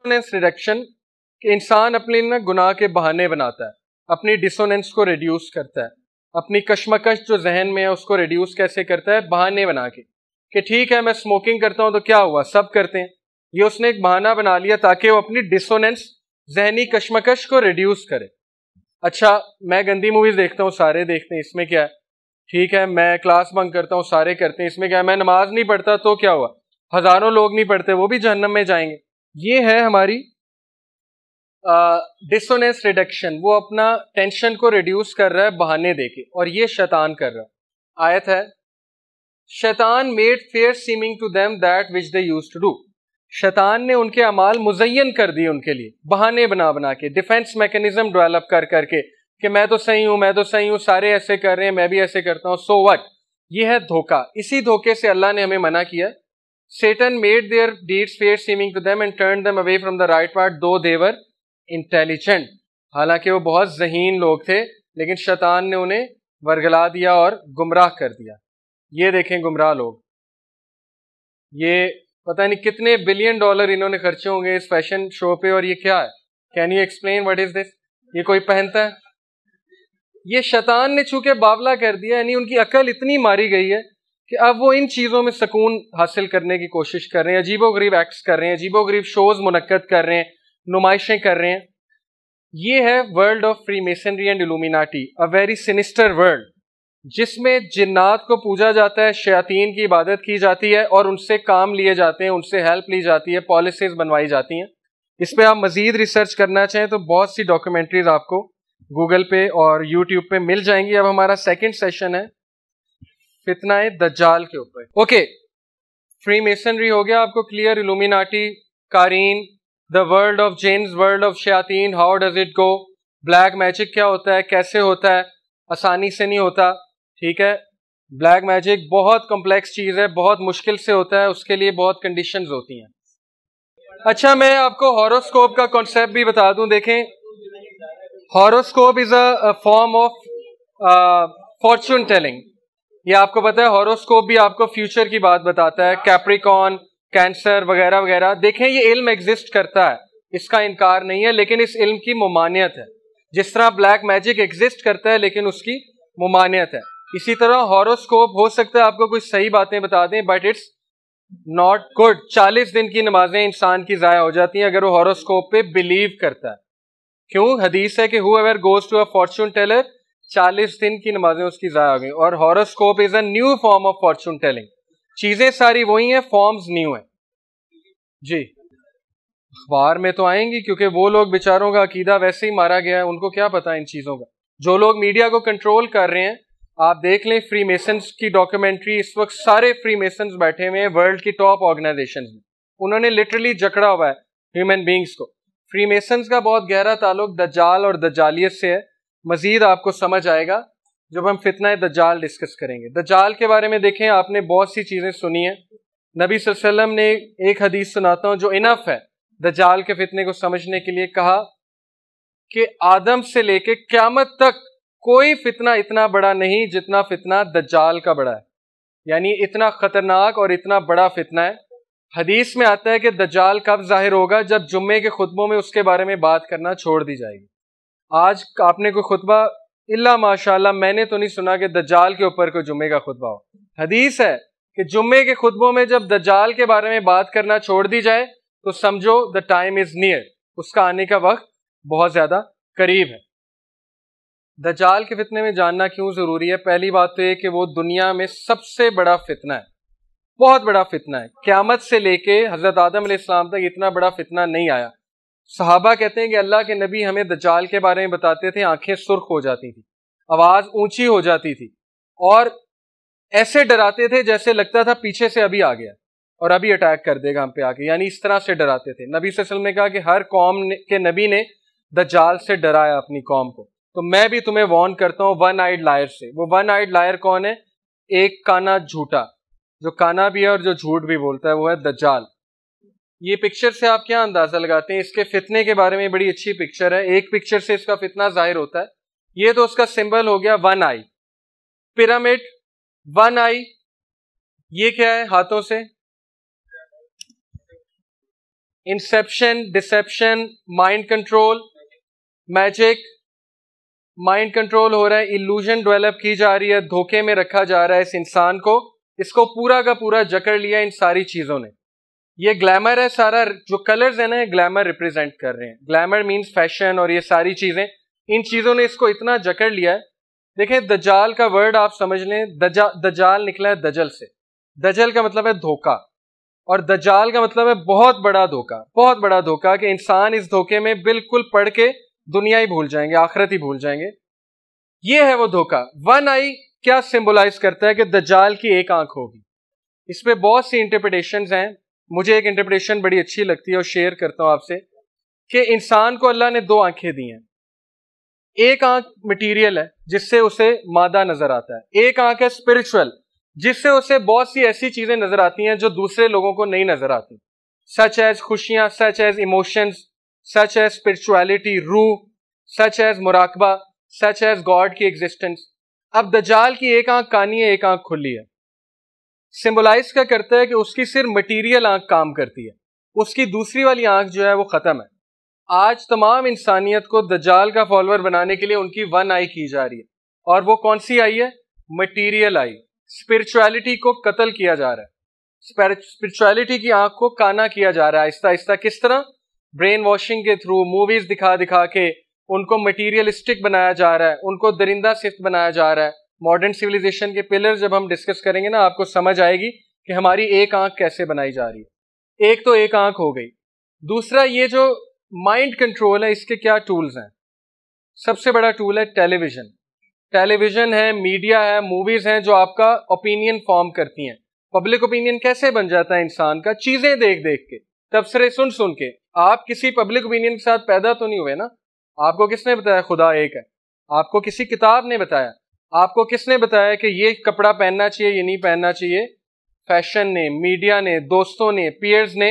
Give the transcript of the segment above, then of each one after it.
Dissonance reduction कि इंसान अपने ना गुनाह के बहाने बनाता है अपनी डिसोनेंस को रिड्यूस करता है अपनी कशमकश जो जहन में है उसको रिड्यूस कैसे करता है बहाने बना के कि ठीक है मैं स्मोकिंग करता हूँ तो क्या हुआ सब करते हैं ये उसने एक बहाना बना लिया ताकि वो अपनी डिसोनेंस जहनी कशमकश को रिड्यूस करे अच्छा मैं गंदी मूवीज़ देखता हूँ सारे देखते हैं इसमें क्या है ठीक है मैं क्लास बंक करता हूँ सारे करते हैं इसमें क्या है मैं नमाज नहीं पढ़ता तो क्या हुआ हज़ारों लोग नहीं पढ़ते वो भी जहन्नम में जाएंगे ये है हमारी uh, रिडक्शन वो अपना टेंशन को रिड्यूस कर रहा है बहाने देके और ये शैतान कर रहा है आयत है शैतान made fair seeming to them that which they use to do शैतान ने उनके अमाल मुजयन कर दिए उनके लिए बहाने बना बना के डिफेंस मैकेनिज्म डेवलप कर करके कि मैं तो सही हूँ मैं तो सही हूँ सारे ऐसे कर रहे हैं मैं भी ऐसे करता हूँ सो so वट ये है धोखा इसी धोखे से अल्लाह ने हमें मना किया Satan made their deeds fair seeming to them and turned them away from the right path though they were intelligent. हालांकि वो बहुत जहीन लोग थे लेकिन शैतान ने उन्हें वर्गला दिया और गुमराह कर दिया ये देखें गुमराह लोग ये पता नहीं कितने बिलियन डॉलर इन्होंने खर्चे होंगे इस फैशन शो पे और ये क्या है can you explain what is this ये कोई पहनता है ये शैतान ने छूके बावला कर दिया यानी उनकी अकल इतनी मारी गई है कि अब वो इन चीज़ों में सुकून हासिल करने की कोशिश कर रहे हैं अजीबो गरीब एक्ट्स कर रहे हैं अजीबो गरीब शोज़ मुनद कर रहे हैं नुमाइशें कर रहे हैं ये है world of freemasonry and Illuminati a very sinister world जिसमें जिन्नात को पूजा जाता है शयातीन की इबादत की जाती है और उनसे काम लिए जाते हैं उनसे हेल्प ली जाती है पॉलिसीज बनवाई जाती हैं इस पर आप मज़ीद रिसर्च करना चाहें तो बहुत सी डॉक्यूमेंट्रीज आपको गूगल पे और यूट्यूब पे मिल जाएंगी अब हमारा सेकेंड सेशन है फितना है दज्जाल के ऊपर ओके फ्री मेसनरी हो गया आपको क्लियर इलुमिनाटी कारीन the world of jinns world of शयातीन how does it go black magic क्या होता है कैसे होता है आसानी से नहीं होता ठीक है ब्लैक मैजिक बहुत कॉम्प्लेक्स चीज़ है बहुत मुश्किल से होता है उसके लिए बहुत कंडीशन होती हैं अच्छा मैं आपको हॉरोस्कोप का कॉन्सेप्ट भी बता दूं देखें horoscope is a form of fortune telling ये आपको पता है हॉरोस्कोप भी आपको फ्यूचर की बात बताता है कैप्रिकॉन कैंसर वगैरह वगैरह देखें ये इल्म एग्जिस्ट करता है इसका इनकार नहीं है लेकिन इस इल्म की ममानियत है जिस तरह ब्लैक मैजिक एग्जिस्ट करता है लेकिन उसकी ममानियत है इसी तरह हॉरोस्कोप हो सकता है आपको कुछ सही बातें बता दें बट इट्स नॉट गुड चालीस दिन की नमाजें इंसान की ज़ाया हो जाती हैं अगर वो हॉरोस्कोप पे बिलीव करता है क्यों हदीस है कि whoever goes to a fortune teller चालीस दिन की नमाजें उसकी जया हो गई और horoscope is a new form of fortune telling चीज़ें सारी वही हैं फॉर्म्स न्यू हैं जी अखबार में तो आएंगी क्योंकि वो लोग बेचारों का अकीदा वैसे ही मारा गया है उनको क्या पता इन चीज़ों का जो लोग मीडिया को कंट्रोल कर रहे हैं आप देख लें फ्री मेसन्स की डॉक्यूमेंट्री इस वक्त सारे फ्री मेसन्स बैठे हुए हैं वर्ल्ड की टॉप ऑर्गेनाइजेशन में उन्होंने लिटरली जकड़ा हुआ है ह्यूमन बींग्स को फ्री मेसन्स का बहुत गहरा ताल्लुक दजाल और दजालियत से है मज़ीद आपको समझ आएगा जब हम फितना जाल डिस्कस करेंगे जाल के बारे में देखें आपने बहुत सी चीज़ें सुनी हैं नबी वसल्लम ने एक हदीस सुनाता हूँ जो इनफ है जाल के फितने को समझने के लिए कहा कि आदम से लेके क्यामत तक कोई फितना इतना बड़ा नहीं जितना फितना जाल का बड़ा है यानी इतना खतरनाक और इतना बड़ा फितना है हदीस में आता है कि जाल कब जाहिर होगा जब जुम्मे के खुतबों में उसके बारे में बात करना छोड़ दी जाएगी आज आपने कोई खुतबा इल्ला माशाल्लाह मैंने तो नहीं सुना कि दज्जाल के ऊपर कोई जुम्मे का खुतबा हो हदीस है कि जुम्मे के खुतबों में जब दज्जाल के बारे में बात करना छोड़ दी जाए तो समझो द टाइम इज नियर उसका आने का वक्त बहुत ज़्यादा करीब है दजाल के फितने में जानना क्यों ज़रूरी है पहली बात तो ये कि वो दुनिया में सबसे बड़ा फितना है बहुत बड़ा फितना है क्यामत से लेके हज़रत आदम इस्लाम तक इतना बड़ा फितना नहीं आया सहाबा कहते हैं कि अल्लाह के नबी हमें दजाल के बारे में बताते थे आंखें सुर्ख हो जाती थी आवाज़ ऊंची हो जाती थी और ऐसे डराते थे जैसे लगता था पीछे से अभी आ गया और अभी अटैक कर देगा हम पे आके यानी इस तरह से डराते थे नबी वसल्लम ने कहा कि हर कौम के नबी ने दजाल से डराया अपनी कौम को तो मैं भी तुम्हें वॉर्न करता हूँ वन आइड लायर से वो वन आइड लायर कौन है एक काना झूठा जो काना भी है और जो झूठ भी बोलता है वो है दज्जाल ये पिक्चर से आप क्या अंदाजा लगाते हैं इसके फितने के बारे में बड़ी अच्छी पिक्चर है एक पिक्चर से इसका फितना जाहिर होता है ये तो उसका सिंबल हो गया one eye pyramid one eye ये क्या है हाथों से inception deception mind control magic mind control हो रहा है इल्यूजन डेवलप की जा रही है धोखे में रखा जा रहा है इस इंसान को इसको पूरा का पूरा जकड़ लिया इन सारी चीजों ने ये ग्लैमर है सारा जो कलर्स है ना ग्लैमर रिप्रेजेंट कर रहे हैं ग्लैमर मीन्स फैशन और ये सारी चीज़ें इन चीज़ों ने इसको इतना जकड़ लिया है देखें दजाल का वर्ड आप समझ लें दजा दजाल निकला है दजल से दजल का मतलब है धोखा और दजाल का मतलब है बहुत बड़ा धोखा बहुत बड़ा धोखा कि इंसान इस धोखे में बिल्कुल पढ़ के दुनिया ही भूल जाएंगे आखिरत ही भूल जाएंगे ये है वो धोखा वन आई क्या सिंबलाइज करता है कि दजाल की एक आंख होगी इस पर बहुत सी इंटरप्रिटेशन हैं मुझे एक इंटरप्रिटेशन बड़ी अच्छी लगती है और शेयर करता हूँ आपसे कि इंसान को अल्लाह ने दो आंखें दी हैं एक आंख मटेरियल है जिससे उसे मादा नजर आता है एक आंख है स्पिरिचुअल जिससे उसे बहुत सी ऐसी चीजें नजर आती हैं जो दूसरे लोगों को नहीं नजर आती सच एज खुशियां such as emotions such as spirituality रूह सच एज मुराकबा सच एज गॉड की एग्जिस्टेंस अब दजाल की एक आंख कानी है एक आंख खुली है सिंबलाइज क्या करता है कि उसकी सिर्फ मटीरियल आंख काम करती है उसकी दूसरी वाली आंख जो है वो ख़त्म है आज तमाम इंसानियत को दजाल का फॉलोअर बनाने के लिए उनकी वन आई की जा रही है और वो कौन सी आई है मटीरियल आई स्पिरिचुअलिटी को कत्ल किया जा रहा है स्पिरिचुअलिटी की आंख को काना किया जा रहा है आहिस्ता आहिस्ता किस तरह ब्रेन वॉशिंग के थ्रू मूवीज दिखा दिखा के उनको मटीरियलिस्टिक बनाया जा रहा है उनको दरिंदा सिफ्त बनाया जा रहा है मॉडर्न सिविलाइजेशन के पिलर जब हम डिस्कस करेंगे ना आपको समझ आएगी कि हमारी एक आंख कैसे बनाई जा रही है एक तो एक आंख हो गई दूसरा ये जो माइंड कंट्रोल है इसके क्या टूल्स हैं सबसे बड़ा टूल है टेलीविजन टेलीविजन है मीडिया है मूवीज हैं जो आपका ओपिनियन फॉर्म करती हैं पब्लिक ओपिनियन कैसे बन जाता है इंसान का चीजें देख देख के तबसरे सुन सुन के आप किसी पब्लिक ओपिनियन के साथ पैदा तो नहीं हुए ना आपको किसने बताया खुदा एक है आपको किसी किताब ने बताया आपको किसने बताया कि ये कपड़ा पहनना चाहिए ये नहीं पहनना चाहिए फैशन ने मीडिया ने दोस्तों ने पियर्स ने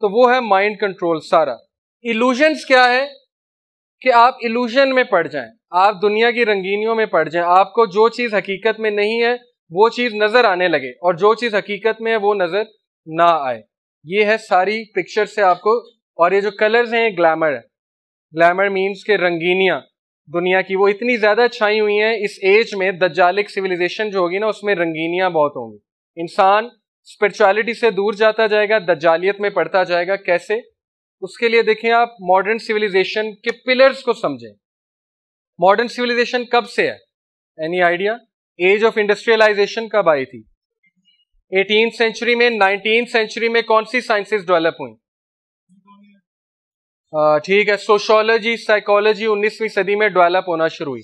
तो वो है माइंड कंट्रोल सारा इल्यूजन्स क्या है कि आप इल्यूजन में पड़ जाएं आप दुनिया की रंगीनियों में पड़ जाएं आपको जो चीज़ हकीकत में नहीं है वो चीज़ नज़र आने लगे और जो चीज़ हकीकत में है वो नज़र ना आए ये है सारी पिक्चर से आपको और ये जो कलर्स हैं ये ग्लैमर है ग्लैमर मीन्स के रंगीनियाँ दुनिया की वो इतनी ज़्यादा छाई हुई हैं इस एज में दज्जालिक सिविलाइजेशन जो होगी ना उसमें रंगीनियाँ बहुत होंगी इंसान स्पिरिचुअलिटी से दूर जाता जाएगा दज्जालियत में पड़ता जाएगा कैसे उसके लिए देखें आप मॉडर्न सिविलाइजेशन के पिलर्स को समझें मॉडर्न सिविलाइजेशन कब से है any idea age of industrialization कब आई थी एटीन सेंचुरी में नाइनटीन सेंचुरी में कौन सी साइंसेस डेवलप हुई ठीक है सोशोलॉजी साइकोलॉजी 19वीं सदी में डेवलप होना शुरू हुई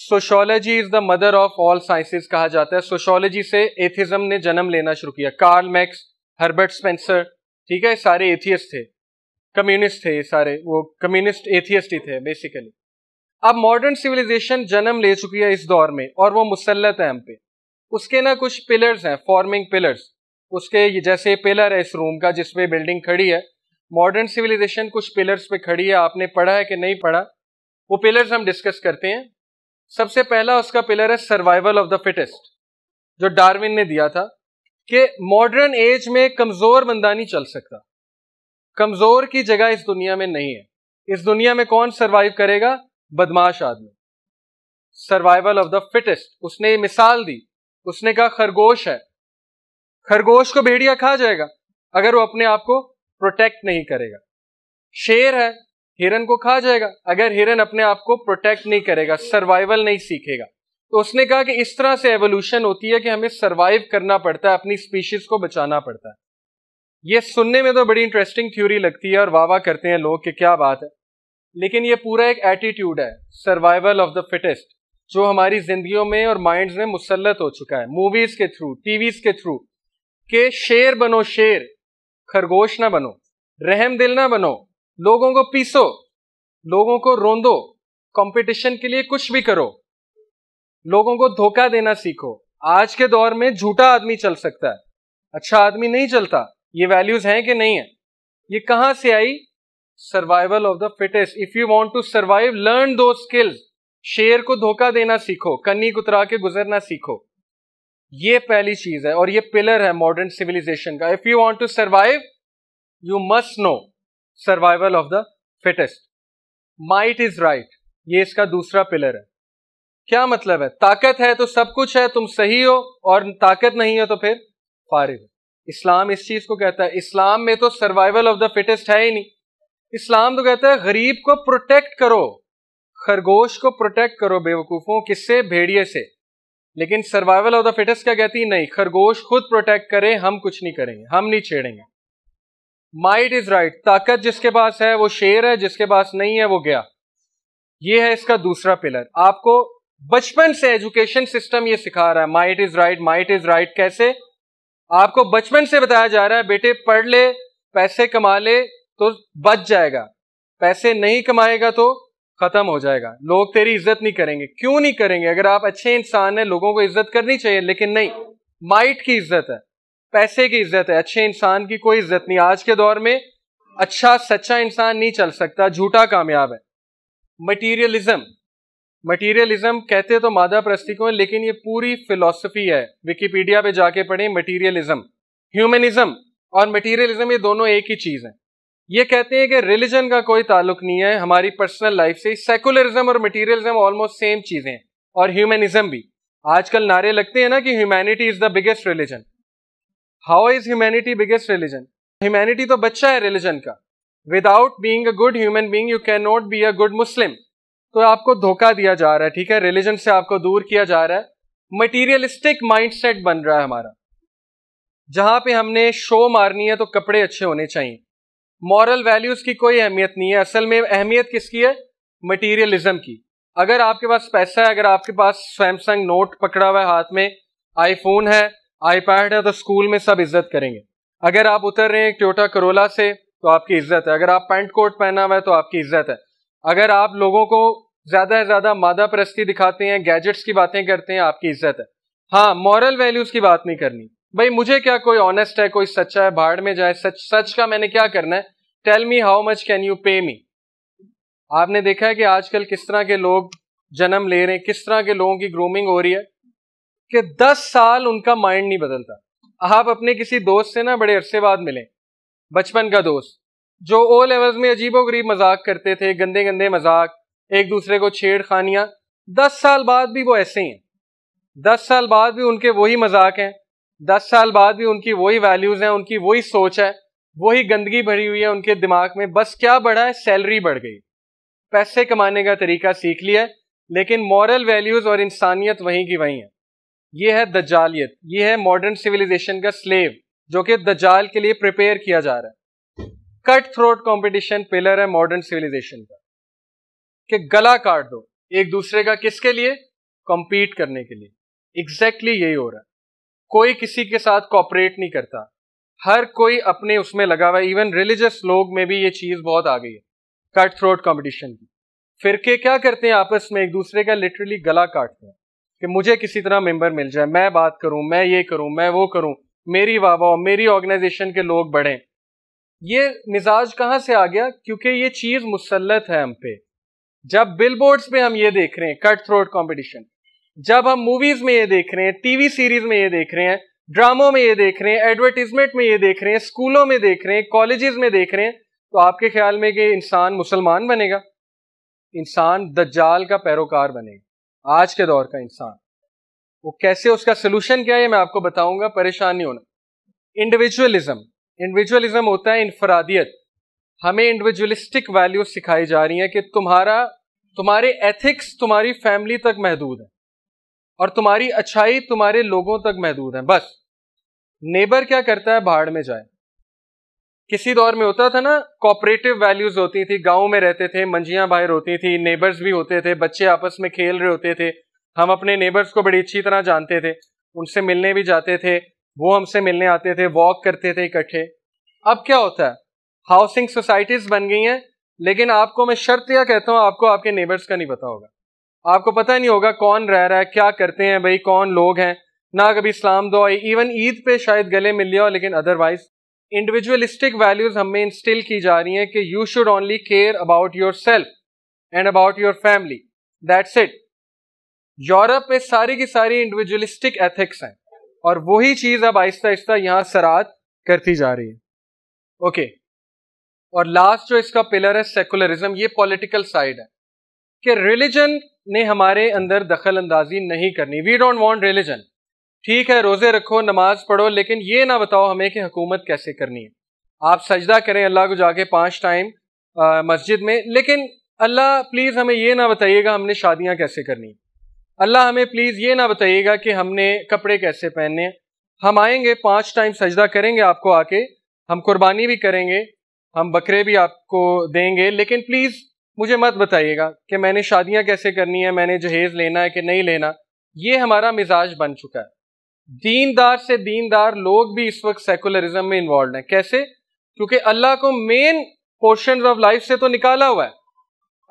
sociology is the mother of all sciences कहा जाता है सोशोलॉजी से एथिज्म ने जन्म लेना शुरू किया कार्ल मैक्स हर्बर्ट स्पेंसर ठीक है सारे एथियस्ट थे कम्युनिस्ट थे सारे वो कम्युनिस्ट एथियस्ट ही थे बेसिकली अब मॉडर्न सिविलाइजेशन जन्म ले चुकी है इस दौर में और वो मुसलत है हम पे उसके ना कुछ पिलर्स हैं फॉर्मिंग पिलर्स उसके जैसे पिलर है इस रूम का जिसपे बिल्डिंग खड़ी है मॉडर्न सिविलाइजेशन कुछ पिलर्स पे खड़ी है आपने पढ़ा है कि नहीं पढ़ा वो पिलर्स हम डिस्कस करते हैं सबसे पहला उसका पिलर है सर्वाइवल ऑफ द फिटेस्ट जो डार्विन ने दिया था कि मॉडर्न एज में कमजोर बंदा नहीं चल सकता कमजोर की जगह इस दुनिया में नहीं है इस दुनिया में कौन सरवाइव करेगा बदमाश आदमी सर्वाइवल ऑफ द फिटेस्ट उसने ये मिसाल दी उसने कहा खरगोश है खरगोश को भेड़िया खा जाएगा अगर वो अपने आप को प्रोटेक्ट नहीं करेगा शेर है हिरन को खा जाएगा अगर हिरन अपने आप को प्रोटेक्ट नहीं करेगा सर्वाइवल नहीं सीखेगा तो उसने कहा कि इस तरह से एवोल्यूशन होती है कि हमें सर्वाइव करना पड़ता है अपनी स्पीशीज को बचाना पड़ता है ये सुनने में तो बड़ी इंटरेस्टिंग थ्योरी लगती है और वाह करते हैं लोग कि क्या बात है लेकिन ये पूरा एक एटीट्यूड है सर्वाइवल ऑफ द फिटेस्ट जो हमारी जिंदगियों में और माइंड में मुसलत हो चुका है मूवीज के थ्रू टीवीज के थ्रू के शेर बनो शेर खरगोश ना बनो रहम दिल ना बनो लोगों को पीसो लोगों को रोंदो कंपटीशन के लिए कुछ भी करो लोगों को धोखा देना सीखो आज के दौर में झूठा आदमी चल सकता है अच्छा आदमी नहीं चलता ये वैल्यूज हैं कि नहीं है ये कहां से आई survival of the fittest if you want to survive learn दो स्किल्स शेर को धोखा देना सीखो कन्नी कुतरा के गुजरना सीखो ये पहली चीज है और ये पिलर है मॉडर्न सिविलाइजेशन का if you want to survive you must know survival of the fittest might is right ये इसका दूसरा पिलर है क्या मतलब है ताकत है तो सब कुछ है तुम सही हो और ताकत नहीं हो तो फिर फारिग हो इस्लाम इस चीज को कहता है इस्लाम में तो सर्वाइवल ऑफ द फिटेस्ट है ही नहीं इस्लाम तो कहता है गरीब को प्रोटेक्ट करो खरगोश को प्रोटेक्ट करो बेवकूफों किससे भेड़िए से लेकिन सर्वाइवल ऑफ द फिटेस्ट क्या कहती है नहीं खरगोश खुद प्रोटेक्ट करे हम कुछ नहीं करेंगे हम नहीं छेड़ेंगे माइट इज राइट ताकत जिसके पास है वो शेर है जिसके पास नहीं है वो गया ये है इसका दूसरा पिलर आपको बचपन से एजुकेशन सिस्टम ये सिखा रहा है might is right might is right कैसे आपको बचपन से बताया जा रहा है बेटे पढ़ ले पैसे कमा ले तो बच जाएगा पैसे नहीं कमाएगा तो खत्म हो जाएगा लोग तेरी इज्जत नहीं करेंगे क्यों नहीं करेंगे अगर आप अच्छे इंसान हैं लोगों को इज्जत करनी चाहिए लेकिन नहीं माइट की इज्जत है पैसे की इज्जत है अच्छे इंसान की कोई इज्जत नहीं आज के दौर में अच्छा सच्चा इंसान नहीं चल सकता झूठा कामयाब है मटीरियलिज्म मटीरियलिज्म कहते तो मादा प्रस्ती को है लेकिन ये पूरी फिलॉसफी है विकिपीडिया पे जाके पढ़ें मटीरियलिज्म ह्यूमनिज्म और मटीरियलिज्म ये दोनों एक ही चीज है ये कहते हैं कि रिलीजन का कोई ताल्लुक नहीं है हमारी पर्सनल लाइफ से सेकुलरिज्म और मटीरियलिज्म ऑलमोस्ट सेम चीज़ें और ह्यूमनिज्म भी आजकल नारे लगते हैं ना कि humanity is the biggest religion how is humanity biggest religion humanity तो बच्चा है रिलीजन का without being a good human being you can not be a good Muslim तो आपको धोखा दिया जा रहा है ठीक है रिलीजन से आपको दूर किया जा रहा है मटीरियलिस्टिक माइंड बन रहा है हमारा जहां पे हमने शो मारनी है तो कपड़े अच्छे होने चाहिए मॉरल वैल्यूज की कोई अहमियत नहीं है असल में अहमियत किसकी है मटीरियलिज्म की अगर आपके पास पैसा है अगर आपके पास सैमसंग नोट पकड़ा हुआ है हाथ में आईफोन है आईपैड है तो स्कूल में सब इज्जत करेंगे अगर आप उतर रहे हैं टोटा करोला से तो आपकी इज्जत है अगर आप पैंट कोट पहना हुआ है तो आपकी इज्जत है अगर आप लोगों को ज्यादा से ज्यादा मादा परस्ती दिखाते हैं गैजेट्स की बातें करते हैं आपकी इज्जत है हाँ मॉरल वैल्यूज की बात नहीं करनी भाई मुझे क्या कोई ऑनेस्ट है कोई सच्चा है भाड़ में जाए सच सच का मैंने क्या करना है tell me how much can you pay me आपने देखा है कि आजकल किस तरह के लोग जन्म ले रहे हैं किस तरह के लोगों की ग्रूमिंग हो रही है कि दस साल उनका माइंड नहीं बदलता आप अपने किसी दोस्त से ना बड़े अरसे बाद मिलें बचपन का दोस्त जो ओ लेवल्स में अजीबो गरीब मजाक करते थे गंदे गंदे मजाक एक दूसरे को छेड़खानियाँ दस साल बाद भी वो ऐसे ही हैं दस साल बाद भी उनके वही मजाक हैं दस साल बाद भी उनकी वही वैल्यूज हैं उनकी वही सोच है वही गंदगी भरी हुई है उनके दिमाग में बस क्या बढ़ा है सैलरी बढ़ गई पैसे कमाने का तरीका सीख लिया लेकिन मॉरल वैल्यूज और इंसानियत वहीं की वहीं है ये है दजालियत ये है मॉडर्न सिविलाइजेशन का स्लेव जो कि दजाल के लिए प्रिपेयर किया जा रहा है कट थ्रोट कॉम्पिटिशन पिलर है मॉडर्न सिविलाइजेशन का कि गला काट दो एक दूसरे का किसके लिए कॉम्पीट करने के लिए एग्जैक्टली exactly यही हो रहा है कोई किसी के साथ कॉपरेट नहीं करता हर कोई अपने उसमें लगा हुआ है इवन रिलीजियस लोग में भी ये चीज़ बहुत आ गई है कट थ्रोट कॉम्पिटिशन की फिरके क्या करते हैं आपस में एक दूसरे का लिटरली गला काटते हैं कि मुझे किसी तरह मेंबर मिल जाए मैं बात करूं मैं ये करूं मैं वो करूं मेरी वाह मेरी ऑर्गेनाइजेशन के लोग बढ़ें ये मिजाज कहाँ से आ गया क्योंकि ये चीज़ मुसलत है हम पे जब बिल पे हम ये देख रहे हैं कट थ्रोट कॉम्पिटिशन जब हम मूवीज में ये देख रहे हैं टीवी सीरीज में ये देख रहे हैं ड्रामों में ये देख रहे हैं एडवर्टीजमेंट में ये देख रहे हैं स्कूलों में देख रहे हैं कॉलेजेस में देख रहे हैं तो आपके ख्याल में कि इंसान मुसलमान बनेगा इंसान दज्जाल का पैरोकार बनेगा आज के दौर का इंसान वो कैसे उसका सोल्यूशन क्या है मैं आपको बताऊंगा परेशान नहीं होना इंडिविजुअलिज्म इंडिविजुअलिज्म होता है इनफरादियत हमें इंडिविजुअलिस्टिक वैल्यूज सिखाई जा रही हैं कि तुम्हारा तुम्हारे एथिक्स तुम्हारी फैमिली तक महदूद है और तुम्हारी अच्छाई तुम्हारे लोगों तक महदूद है बस नेबर क्या करता है भाड़ में जाए किसी दौर में होता था ना कॉपरेटिव वैल्यूज होती थी गांव में रहते थे मंजियां बाहर होती थी नेबर्स भी होते थे बच्चे आपस में खेल रहे होते थे हम अपने नेबर्स को बड़ी अच्छी तरह जानते थे उनसे मिलने भी जाते थे वो हमसे मिलने आते थे वॉक करते थे इकट्ठे अब क्या होता है हाउसिंग सोसाइटीज बन गई हैं लेकिन आपको मैं शर्त यह कहता हूँ आपको आपके नेबर्स का नहीं पता होगा आपको पता नहीं होगा कौन रह रहा है क्या करते हैं भाई कौन लोग हैं ना कभी इस्लाम दो इवन ईद पे शायद गले मिल लिया लेकिन अदरवाइज इंडिविजुअलिस्टिक वैल्यूज हमें इंस्टिल की जा रही हैं कि you should only care about yourself and about your family that's it Europe में सारी की सारी इंडिविजुअलिस्टिक एथिक्स हैं और वही चीज अब आहिस्ता आहिस्ता यहाँ सरात करती जा रही है ओके okay. और लास्ट जो इसका पिलर है सेकुलरिज्म ये पॉलिटिकल साइड है कि रिलीजन ने हमारे अंदर दखल अंदाजी नहीं करनी वी डोंट वॉन्ट रिलीजन ठीक है रोज़े रखो नमाज पढ़ो लेकिन ये ना बताओ हमें कि हुकूमत कैसे करनी है आप सजदा करें अल्लाह को जाके पांच टाइम मस्जिद में लेकिन अल्लाह प्लीज़ हमें ये ना बताइएगा हमने शादियाँ कैसे करनी अल्लाह हमें प्लीज़ ये ना बताइएगा कि हमने कपड़े कैसे पहनने हम आएंगे पांच टाइम सजदा करेंगे आपको आके हम कुर्बानी भी करेंगे हम बकरे भी आपको देंगे लेकिन प्लीज़ मुझे मत बताइएगा कि मैंने शादियाँ कैसे करनी है मैंने जहेज लेना है कि नहीं लेना ये हमारा मिजाज बन चुका है दीनदार से दीनदार लोग भी इस वक्त सेकुलरिज्म में इन्वॉल्व हैं कैसे क्योंकि अल्लाह को मेन पोर्शन ऑफ लाइफ से तो निकाला हुआ है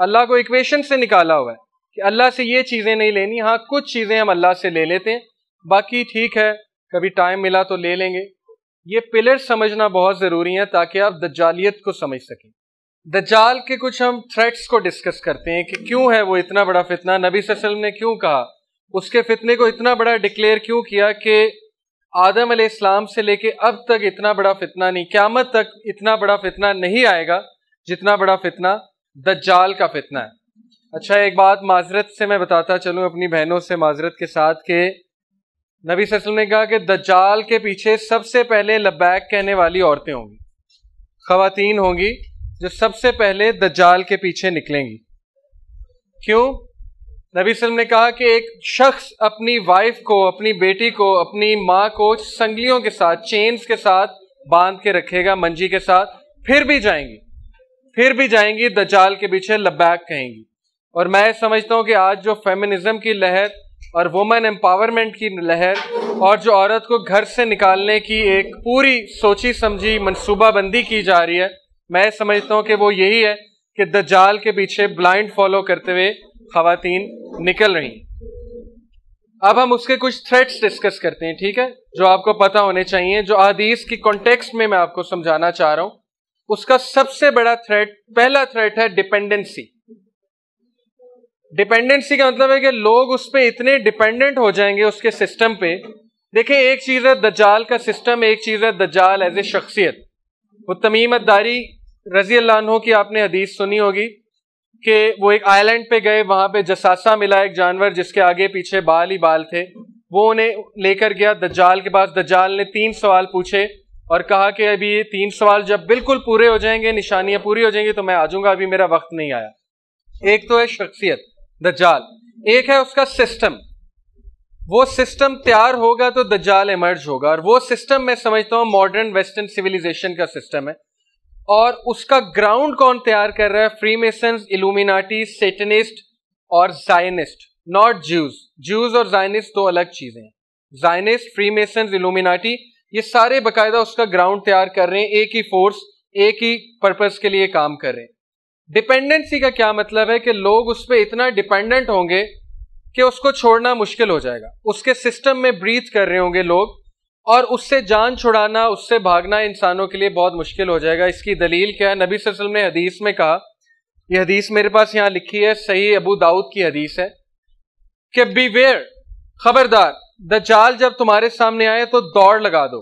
अल्लाह को इक्वेशन से निकाला हुआ है कि अल्लाह से ये चीज़ें नहीं लेनी हाँ कुछ चीज़ें हम अल्लाह से ले लेते हैं बाकी ठीक है कभी टाइम मिला तो ले लेंगे ये पिलर समझना बहुत ज़रूरी है ताकि आप दजालियत को समझ सकें दजाल के कुछ हम थ्रेट्स को डिस्कस करते हैं कि क्यों है वो इतना बड़ा फितना नबी वसल्लम ने क्यों कहा उसके फितने को इतना बड़ा डिक्लेयर क्यों किया कि आदम इस्लाम से लेके अब तक इतना बड़ा फितना नहीं क्यामत तक इतना बड़ा फितना नहीं आएगा जितना बड़ा फितना दज्जाल का फितना है अच्छा एक बात माजरत से मैं बताता चलूँ अपनी बहनों से माजरत के साथ के नबी वसल्लम ने कहा कि दज्जाल के पीछे सबसे पहले लबैक कहने वाली औरतें होंगी खातन होंगी जो सबसे पहले दज्जाल के पीछे निकलेंगी क्यों नबी सल्लम ने कहा कि एक शख्स अपनी वाइफ को अपनी बेटी को अपनी माँ को संगलियों के साथ चेन्स के साथ बांध के रखेगा मंजी के साथ फिर भी जाएंगी फिर भी जाएंगी दजाल के पीछे लब्बैक कहेंगी और मैं समझता हूँ कि आज जो फेमिनिज्म की लहर और वुमेन एम्पावरमेंट की लहर और जो औरत को घर से निकालने की एक पूरी सोची समझी मनसूबाबंदी की जा रही है मैं समझता हूँ कि वो यही है कि दजाल के पीछे ब्लाइंड फॉलो करते हुए खातन निकल रही अब हम उसके कुछ थ्रेट्स डिस्कस करते हैं ठीक है जो आपको पता होने चाहिए जो आदीस की कॉन्टेक्स्ट में मैं आपको समझाना चाह रहा हूं उसका सबसे बड़ा थ्रेट पहला थ्रेट है डिपेंडेंसी डिपेंडेंसी का मतलब है कि लोग उस पर इतने डिपेंडेंट हो जाएंगे उसके सिस्टम पे देखें एक चीज़ है दजाल का सिस्टम एक चीज़ है दजाल एज ए शख्सियत वो तमीमतदारी रजी अल्लाह की आपने हदीस सुनी होगी कि वो एक आइलैंड पे गए वहां पे जसासा मिला एक जानवर जिसके आगे पीछे बाल ही बाल थे वो उन्हें लेकर गया दज्जाल के पास दज्जाल ने तीन सवाल पूछे और कहा कि अभी ये तीन सवाल जब बिल्कुल पूरे हो जाएंगे निशानियां पूरी हो जाएंगी तो मैं आ जाऊंगा अभी मेरा वक्त नहीं आया एक तो है शख्सियत दज्जाल एक है उसका सिस्टम वो सिस्टम तैयार होगा तो दज्जाल इमर्ज होगा और वो सिस्टम मैं समझता हूँ मॉडर्न वेस्टर्न सिविलाइजेशन का सिस्टम है और उसका ग्राउंड कौन तैयार कर रहा है फ्री मेसन इलूमिनाटी सेटनिस्ट और जायनिस्ट नॉट ज्यूज ज्यूज और जायनिस्ट दो अलग चीजें जायनिस्ट फ्री मेसन इलूमिनाटी ये सारे बकायदा उसका ग्राउंड तैयार कर रहे हैं एक ही फोर्स एक ही पर्पज के लिए काम कर रहे हैं डिपेंडेंसी का क्या मतलब है कि लोग उस पर इतना डिपेंडेंट होंगे कि उसको छोड़ना मुश्किल हो जाएगा उसके सिस्टम में ब्रीथ कर रहे होंगे लोग और उससे जान छुड़ाना उससे भागना इंसानों के लिए बहुत मुश्किल हो जाएगा इसकी दलील क्या है नबी वसल्लम ने हदीस में कहा यह हदीस मेरे पास यहां लिखी है सही अबू दाऊद की हदीस है कि बीवेयर खबरदार द चाल जब तुम्हारे सामने आए तो दौड़ लगा दो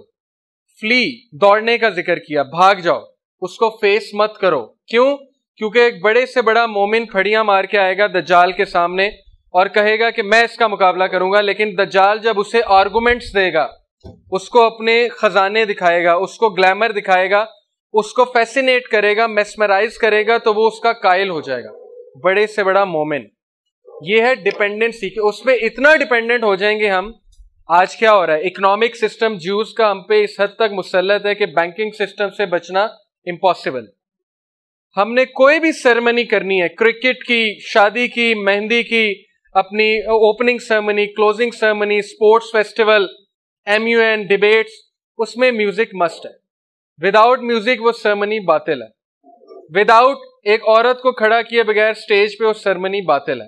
फ्ली दौड़ने का जिक्र किया भाग जाओ उसको फेस मत करो क्यों क्योंकि एक बड़े से बड़ा मोमिन फड़ियां मार के आएगा जाल के सामने और कहेगा कि मैं इसका मुकाबला करूंगा लेकिन जाल जब उसे आर्गूमेंट्स देगा उसको अपने खजाने दिखाएगा उसको ग्लैमर दिखाएगा उसको फैसिनेट करेगा मेस्मराइज करेगा तो वो उसका कायल हो जाएगा बड़े से बड़ा मोमेंट ये है डिपेंडेंसी कि उसमें इतना डिपेंडेंट हो जाएंगे हम आज क्या हो रहा है इकोनॉमिक सिस्टम ज्यूज का हम पे इस हद तक मुसलत है कि बैंकिंग सिस्टम से बचना इम्पॉसिबल हमने कोई भी सेरेमनी करनी है क्रिकेट की शादी की मेहंदी की अपनी opening ceremony closing ceremony sports festival M U N debates उसमें म्यूजिक मस्ट है विदाउट म्यूजिक वो सरमनी बातिल है विदाउट एक औरत को खड़ा किए बगैर स्टेज पे वो सरमनी बातिल है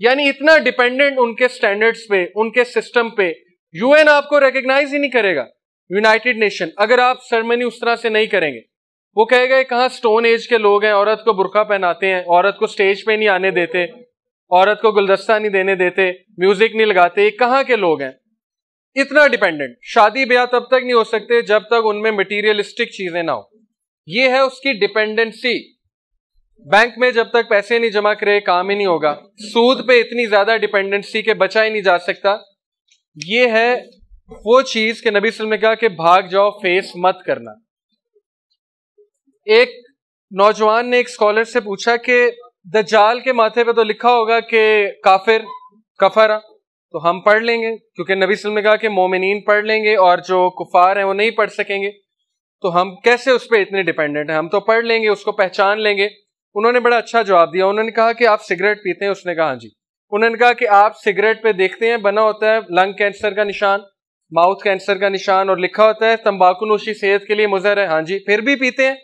यानी इतना डिपेंडेंट उनके स्टैंडर्ड्स पे उनके सिस्टम पे यूएन आपको रिकग्नाइज ही नहीं करेगा यूनाइटेड नेशन अगर आप सरमनी उस तरह से नहीं करेंगे वो कहेगा कहाँ स्टोन एज के लोग हैं औरत को बुरखा पहनाते हैं औरत को स्टेज पे नहीं आने देते औरत को गुलदस्ता नहीं देने देते म्यूजिक नहीं लगाते कहाँ के लोग हैं इतना डिपेंडेंट शादी ब्याह तब तक नहीं हो सकते जब तक उनमें मटीरियलिस्टिक चीजें ना हो ये है उसकी डिपेंडेंसी बैंक में जब तक पैसे नहीं जमा करे काम ही नहीं होगा सूद पे इतनी ज्यादा डिपेंडेंसी के बचा ही नहीं जा सकता ये है वो चीज के नबी ने कहा कि भाग जाओ फेस मत करना एक नौजवान ने एक स्कॉलर से पूछा कि दजाल के माथे पे तो लिखा होगा कि काफिर कफरा तो हम पढ़ लेंगे क्योंकि नबी वसल्लम ने कहा कि मोमिन पढ़ लेंगे और जो कुफार हैं वो नहीं पढ़ सकेंगे तो हम कैसे उस पर इतने डिपेंडेंट हैं हम तो पढ़ लेंगे उसको पहचान लेंगे उन्होंने बड़ा अच्छा जवाब दिया उन्होंने कहा कि आप सिगरेट पीते हैं उसने कहा हाँ जी उन्होंने कहा कि आप सिगरेट पे देखते हैं बना होता है लंग कैंसर का निशान माउथ कैंसर का निशान और लिखा होता है तंबाकू नोशी सेहत के लिए मुजर है हाँ जी फिर भी पीते हैं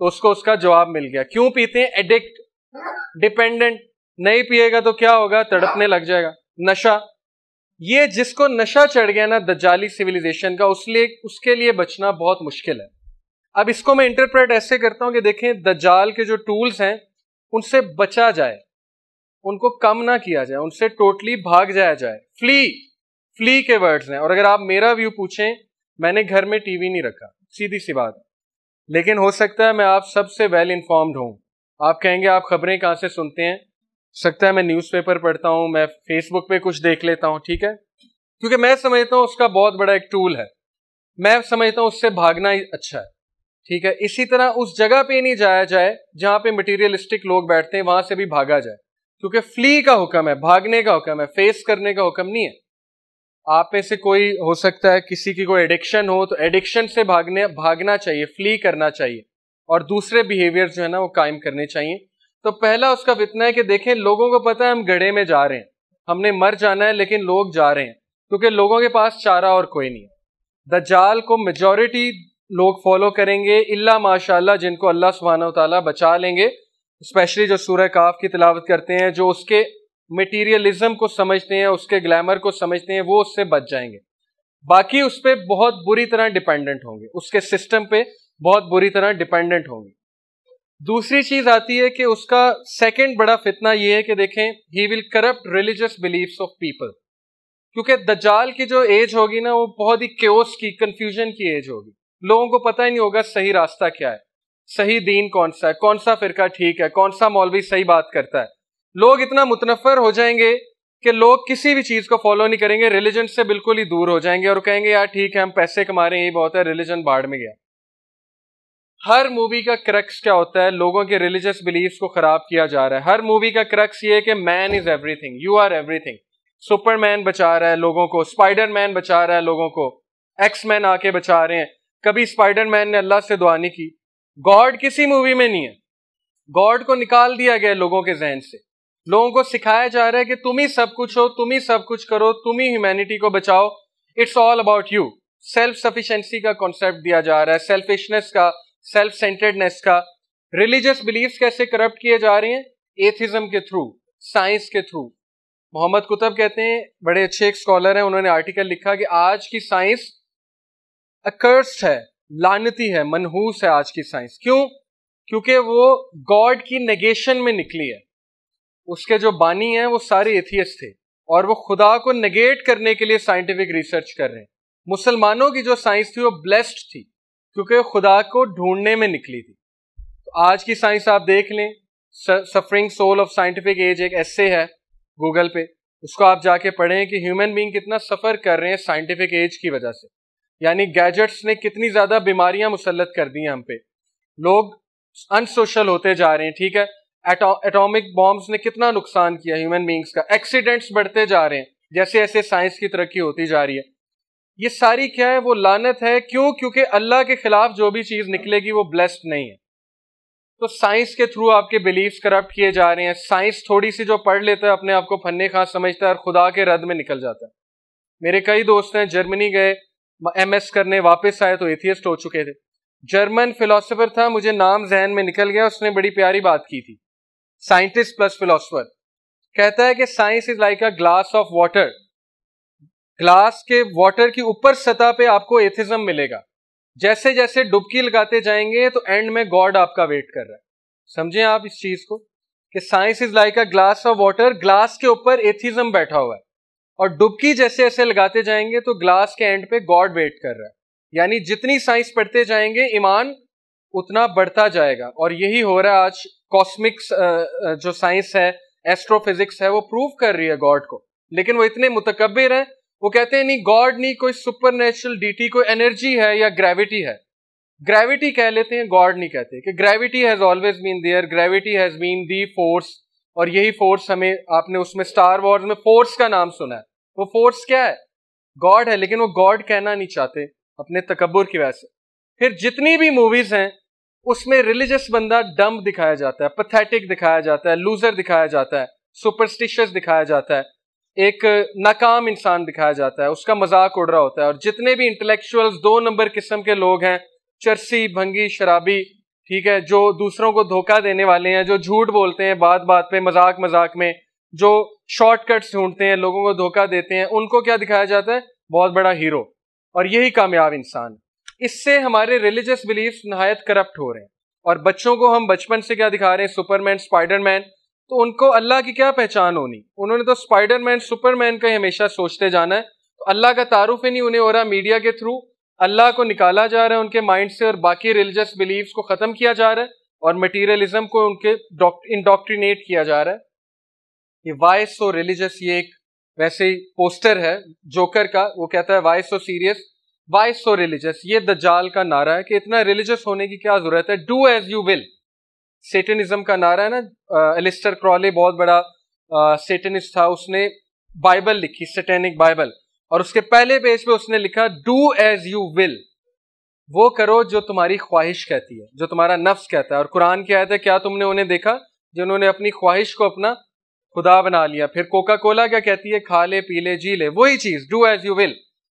तो उसको उसका जवाब मिल गया क्यों पीते हैं एडिक्ट डिपेंडेंट नहीं पिएगा तो क्या होगा तड़पने लग जाएगा नशा ये जिसको नशा चढ़ गया ना दजाली सिविलाइजेशन का उसलिए उसके लिए बचना बहुत मुश्किल है अब इसको मैं इंटरप्रेट ऐसे करता हूं कि देखें दजाल के जो टूल्स हैं उनसे बचा जाए उनको कम ना किया जाए उनसे टोटली भाग जाया जाए फ्ली फ्ली के वर्ड्स हैं और अगर आप मेरा व्यू पूछें मैंने घर में टीवी नहीं रखा सीधी सी बात लेकिन हो सकता है मैं आप सबसे वेल इन्फॉर्म्ड हूँ आप कहेंगे आप खबरें कहाँ से सुनते हैं सकता है मैं न्यूज़पेपर पढ़ता हूँ मैं फेसबुक पे कुछ देख लेता हूँ ठीक है क्योंकि मैं समझता हूँ उसका बहुत बड़ा एक टूल है मैं समझता हूँ उससे भागना ही अच्छा है ठीक है इसी तरह उस जगह पे नहीं जाया जाए जहाँ पे मटेरियलिस्टिक लोग बैठते हैं वहां से भी भागा जाए क्योंकि फ्ली का हुक्म है भागने का हुक्म है फेस करने का हुक्म नहीं है आप में से कोई हो सकता है किसी की कोई एडिक्शन हो तो एडिक्शन से भागने भागना चाहिए फ्ली करना चाहिए और दूसरे बिहेवियर जो है ना वो कायम करने चाहिए तो पहला उसका फितना है कि देखें लोगों को पता है हम गड़े में जा रहे हैं हमने मर जाना है लेकिन लोग जा रहे हैं क्योंकि लोगों के पास चारा और कोई नहीं है जाल को मेजॉरिटी लोग फॉलो करेंगे इल्ला माशाल्लाह जिनको अल्लाह सुबहाना तला बचा लेंगे स्पेशली जो सूर्य काफ की तलावत करते हैं जो उसके मटीरियलिज्म को समझते हैं उसके ग्लैमर को समझते हैं वो उससे बच जाएंगे बाकी उस पर बहुत बुरी तरह डिपेंडेंट होंगे उसके सिस्टम पे बहुत बुरी तरह डिपेंडेंट होंगे दूसरी चीज आती है कि उसका सेकेंड बड़ा फितना ये है कि देखें he will corrupt religious belief of people क्योंकि दजाल की जो एज होगी ना वो बहुत ही क्योस की कंफ्यूजन की एज होगी लोगों को पता ही नहीं होगा सही रास्ता क्या है सही दीन कौन सा है कौन सा फिरका ठीक है कौन सा मौलवी सही बात करता है लोग इतना मुतनफर हो जाएंगे कि लोग किसी भी चीज़ को फॉलो नहीं करेंगे रिलीजन से बिल्कुल ही दूर हो जाएंगे और कहेंगे यार ठीक है हम पैसे कमा रहे हैं ये बहुत है रिलीजन बाढ़ में गया हर मूवी का क्रक्स क्या होता है लोगों के रिलीजियस बिलीफ को खराब किया जा रहा है हर मूवी का क्रक्स ये है कि man is everything you are everything Superman बचा रहा है लोगों को स्पाइडर मैन बचा रहा है लोगों को एक्स मैन आके बचा रहे हैं कभी स्पाइडर मैन ने अल्लाह से दुआ नहीं की गॉड किसी मूवी में नहीं है गॉड को निकाल दिया गया लोगों के जहन से लोगों को सिखाया जा रहा है कि तुम ही सब कुछ हो तुम ही सब कुछ करो तुम ही ह्यूमैनिटी को बचाओ it's all about you self sufficiency का कॉन्सेप्ट दिया जा रहा है सेल्फिशनेस का सेल्फ सेंटर्डनेस का रिलीजियस बिलीफ कैसे करप्ट किए जा रहे हैं एथिज्म के थ्रू साइंस के थ्रू मोहम्मद कुतब कहते हैं बड़े अच्छे एक स्कॉलर हैं उन्होंने आर्टिकल लिखा कि आज की साइंस अकर्स्ड है लानती है मनहूस है आज की साइंस क्यों क्योंकि वो गॉड की नेगेशन में निकली है उसके जो बानी हैं वो सारे एथियस थे और वो खुदा को नेगेट करने के लिए साइंटिफिक रिसर्च कर रहे हैं मुसलमानों की जो साइंस थी वो ब्लेस्ड थी क्योंकि खुदा को ढूंढने में निकली थी तो आज की साइंस आप देख लें suffering soul of scientific age एक ऐसे है गूगल पे उसको आप जाके पढ़ें कि ह्यूमन बींग कितना सफ़र कर रहे हैं साइंटिफिक एज की वजह से यानी गैजेट्स ने कितनी ज़्यादा बीमारियां मुसलत कर दी हैं हम पे लोग अनसोशल होते जा रहे हैं ठीक है एटॉमिक बॉम्ब्स ने कितना नुकसान किया ह्यूमन बींग्स का एक्सीडेंट्स बढ़ते जा रहे हैं जैसे ऐसे साइंस की तरक्की होती जा रही है ये सारी क्या है वो लानत है क्यों क्योंकि अल्लाह के खिलाफ जो भी चीज निकलेगी वो ब्लेस्ड नहीं है तो साइंस के थ्रू आपके बिलीव्स करप्ट किए जा रहे हैं साइंस थोड़ी सी जो पढ़ लेता है अपने आप को फन्ने खास समझता है और खुदा के रद में निकल जाता है मेरे कई दोस्त हैं जर्मनी गए एम एस करने वापस आए तो एथियस्ट हो चुके थे जर्मन फिलोसफर था मुझे नाम जहन में निकल गया उसने बड़ी प्यारी बात की थी साइंटिस्ट प्लस फिलोसफर कहता है कि science is like a glass of water glass के वाटर की ऊपर सतह पे आपको एथिज्म मिलेगा जैसे जैसे डुबकी लगाते जाएंगे तो एंड में गॉड आपका वेट कर रहा है समझे आप इस चीज को कि science is like a glass of water glass के ऊपर एथिज्म बैठा हुआ है और डुबकी जैसे ऐसे लगाते जाएंगे तो ग्लास के एंड पे गॉड वेट कर रहा है यानी जितनी साइंस पढ़ते जाएंगे ईमान उतना बढ़ता जाएगा और यही हो रहा है आज कॉस्मिक्स जो साइंस है एस्ट्रोफिजिक्स है वो प्रूव कर रही है गॉड को लेकिन वो इतने मुतकबिर हैं वो कहते हैं नहीं गॉड नहीं कोई सुपर नेचुरल डीटी कोई एनर्जी है या ग्रेविटी है ग्रेविटी कह लेते हैं गॉड नहीं कहते कि gravity has always been there gravity has been the force और यही फोर्स हमें आपने उसमें स्टार वॉर्स में फोर्स का नाम सुना है वो फोर्स क्या है गॉड है लेकिन वो गॉड कहना नहीं चाहते अपने तकबर की वजह से फिर जितनी भी मूवीज हैं उसमें रिलीजियस बंदा डम्प दिखाया जाता है पथेटिक दिखाया जाता है लूजर दिखाया जाता है सुपरस्टिशियस दिखाया जाता है एक नाकाम इंसान दिखाया जाता है उसका मजाक उड़ रहा होता है और जितने भी इंटेलेक्चुअल्स दो नंबर किस्म के लोग हैं चरसी भंगी शराबी ठीक है जो दूसरों को धोखा देने वाले हैं जो झूठ बोलते हैं बात बात पे मजाक मजाक में जो शॉर्टकट्स ढूंढते हैं लोगों को धोखा देते हैं उनको क्या दिखाया जाता है बहुत बड़ा हीरो और यही कामयाब इंसान इससे हमारे रिलीजियस बिलीफ नहायत करप्ट हो रहे हैं और बच्चों को हम बचपन से क्या दिखा रहे हैं सुपरमैन स्पाइडरमैन तो उनको अल्लाह की क्या पहचान होनी उन्होंने तो स्पाइडरमैन सुपरमैन का ही हमेशा सोचते जाना है तो अल्लाह का तारुफ ही नहीं उन्हें हो रहा मीडिया के थ्रू अल्लाह को निकाला जा रहा है उनके माइंड से और बाकी रिलीजियस बिलीव्स को ख़त्म किया जा रहा है और मटीरियलिज्म को उनके इंडोक्ट्रिनेट किया जा रहा है ये वाई सो रिलीजियस ये एक वैसे ही पोस्टर है जोकर का वो कहता है why so serious why so religious ये द जाल का नारा है कि इतना रिलीजियस होने की क्या जरूरत है do as you will Satanism का नारा है ना एलिस्टर क्रॉले बहुत बड़ा सेटनिस्ट था उसने बाइबल लिखी सेटेनिक बाइबल और उसके पहले पेज पे उसने लिखा डू एज यू विल वो करो जो तुम्हारी ख्वाहिश कहती है जो तुम्हारा नफ्स कहता है और कुरान की आयत है क्या तुमने उन्हें देखा जिन्होंने अपनी ख्वाहिश को अपना खुदा बना लिया फिर कोका कोला क्या कहती है खा ले पी ले जी ले वही चीज डू एज यू विल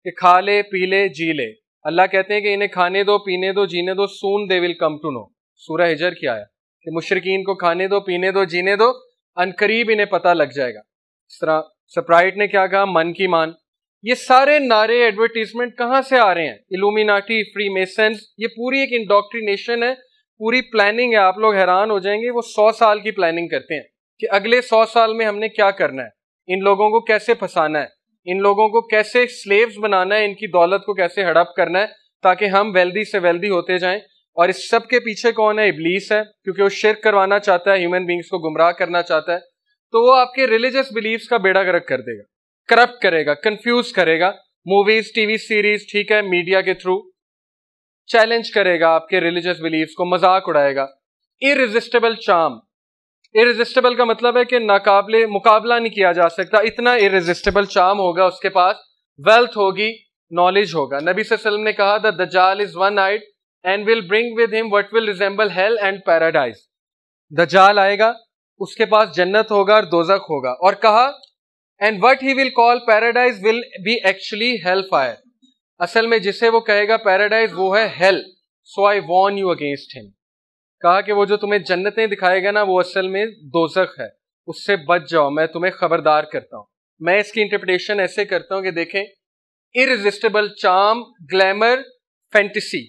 कि खा ले पी ले जी ले अल्लाह कहते हैं कि इन्हें खाने दो पीने दो जीने दो soon they will come to know सूरह हिजर की आया कि मुशरकिन को खाने दो पीने दो जीने दो अनकरीब इन्हें पता लग जाएगा इस तरह सप्राइट ने क्या कहा मन की मान ये सारे नारे एडवर्टीजमेंट कहाँ से आ रहे हैं इलूमिनाटी फ्री मेसन ये पूरी एक इंडोक्ट्रीनेशन है पूरी प्लानिंग है आप लोग हैरान हो जाएंगे वो सौ साल की प्लानिंग करते हैं कि अगले सौ साल में हमने क्या करना है इन लोगों को कैसे फंसाना है इन लोगों को कैसे स्लेव्स बनाना है इनकी दौलत को कैसे हड़प करना है ताकि हम वेल्दी से वेल्दी होते जाएं और इस सब के पीछे कौन है इबलीस है क्योंकि वो शेर करवाना चाहता है ह्यूमन बींग्स को गुमराह करना चाहता है तो वो आपके रिलीजियस बिलीव्स का बेड़ा गर्क कर देगा करप्ट करेगा कंफ्यूज करेगा मूवीज टीवी सीरीज ठीक है मीडिया के थ्रू चैलेंज करेगा आपके रिलीजियस बिलीव्स को मजाक उड़ाएगा इरेजिस्टेबल चाम इरेजिस्टेबल का मतलब है कि नाकाबले मुकाबला नहीं किया जा सकता इतना इरेजिस्टेबल चाम होगा उसके पास वेल्थ होगी नॉलेज होगा नबी वसल्लम ने कहा द दजाल is one eyed and will bring with him what will resemble hell and paradise जाल आएगा उसके पास जन्नत होगा और दोजक होगा और कहा and what he will call paradise will be actually hell fire असल में जिसे वो कहेगा पैराडाइज वो है hell so I warn you against him कहा कि वो जो तुम्हें जन्नतें दिखाएगा ना वो असल में दोजक है उससे बच जाओ मैं तुम्हें खबरदार करता हूं मैं इसकी इंटरप्रिटेशन ऐसे करता हूँ कि देखें इरिजिस्टेबल चाम ग्लैमर फैंटेसी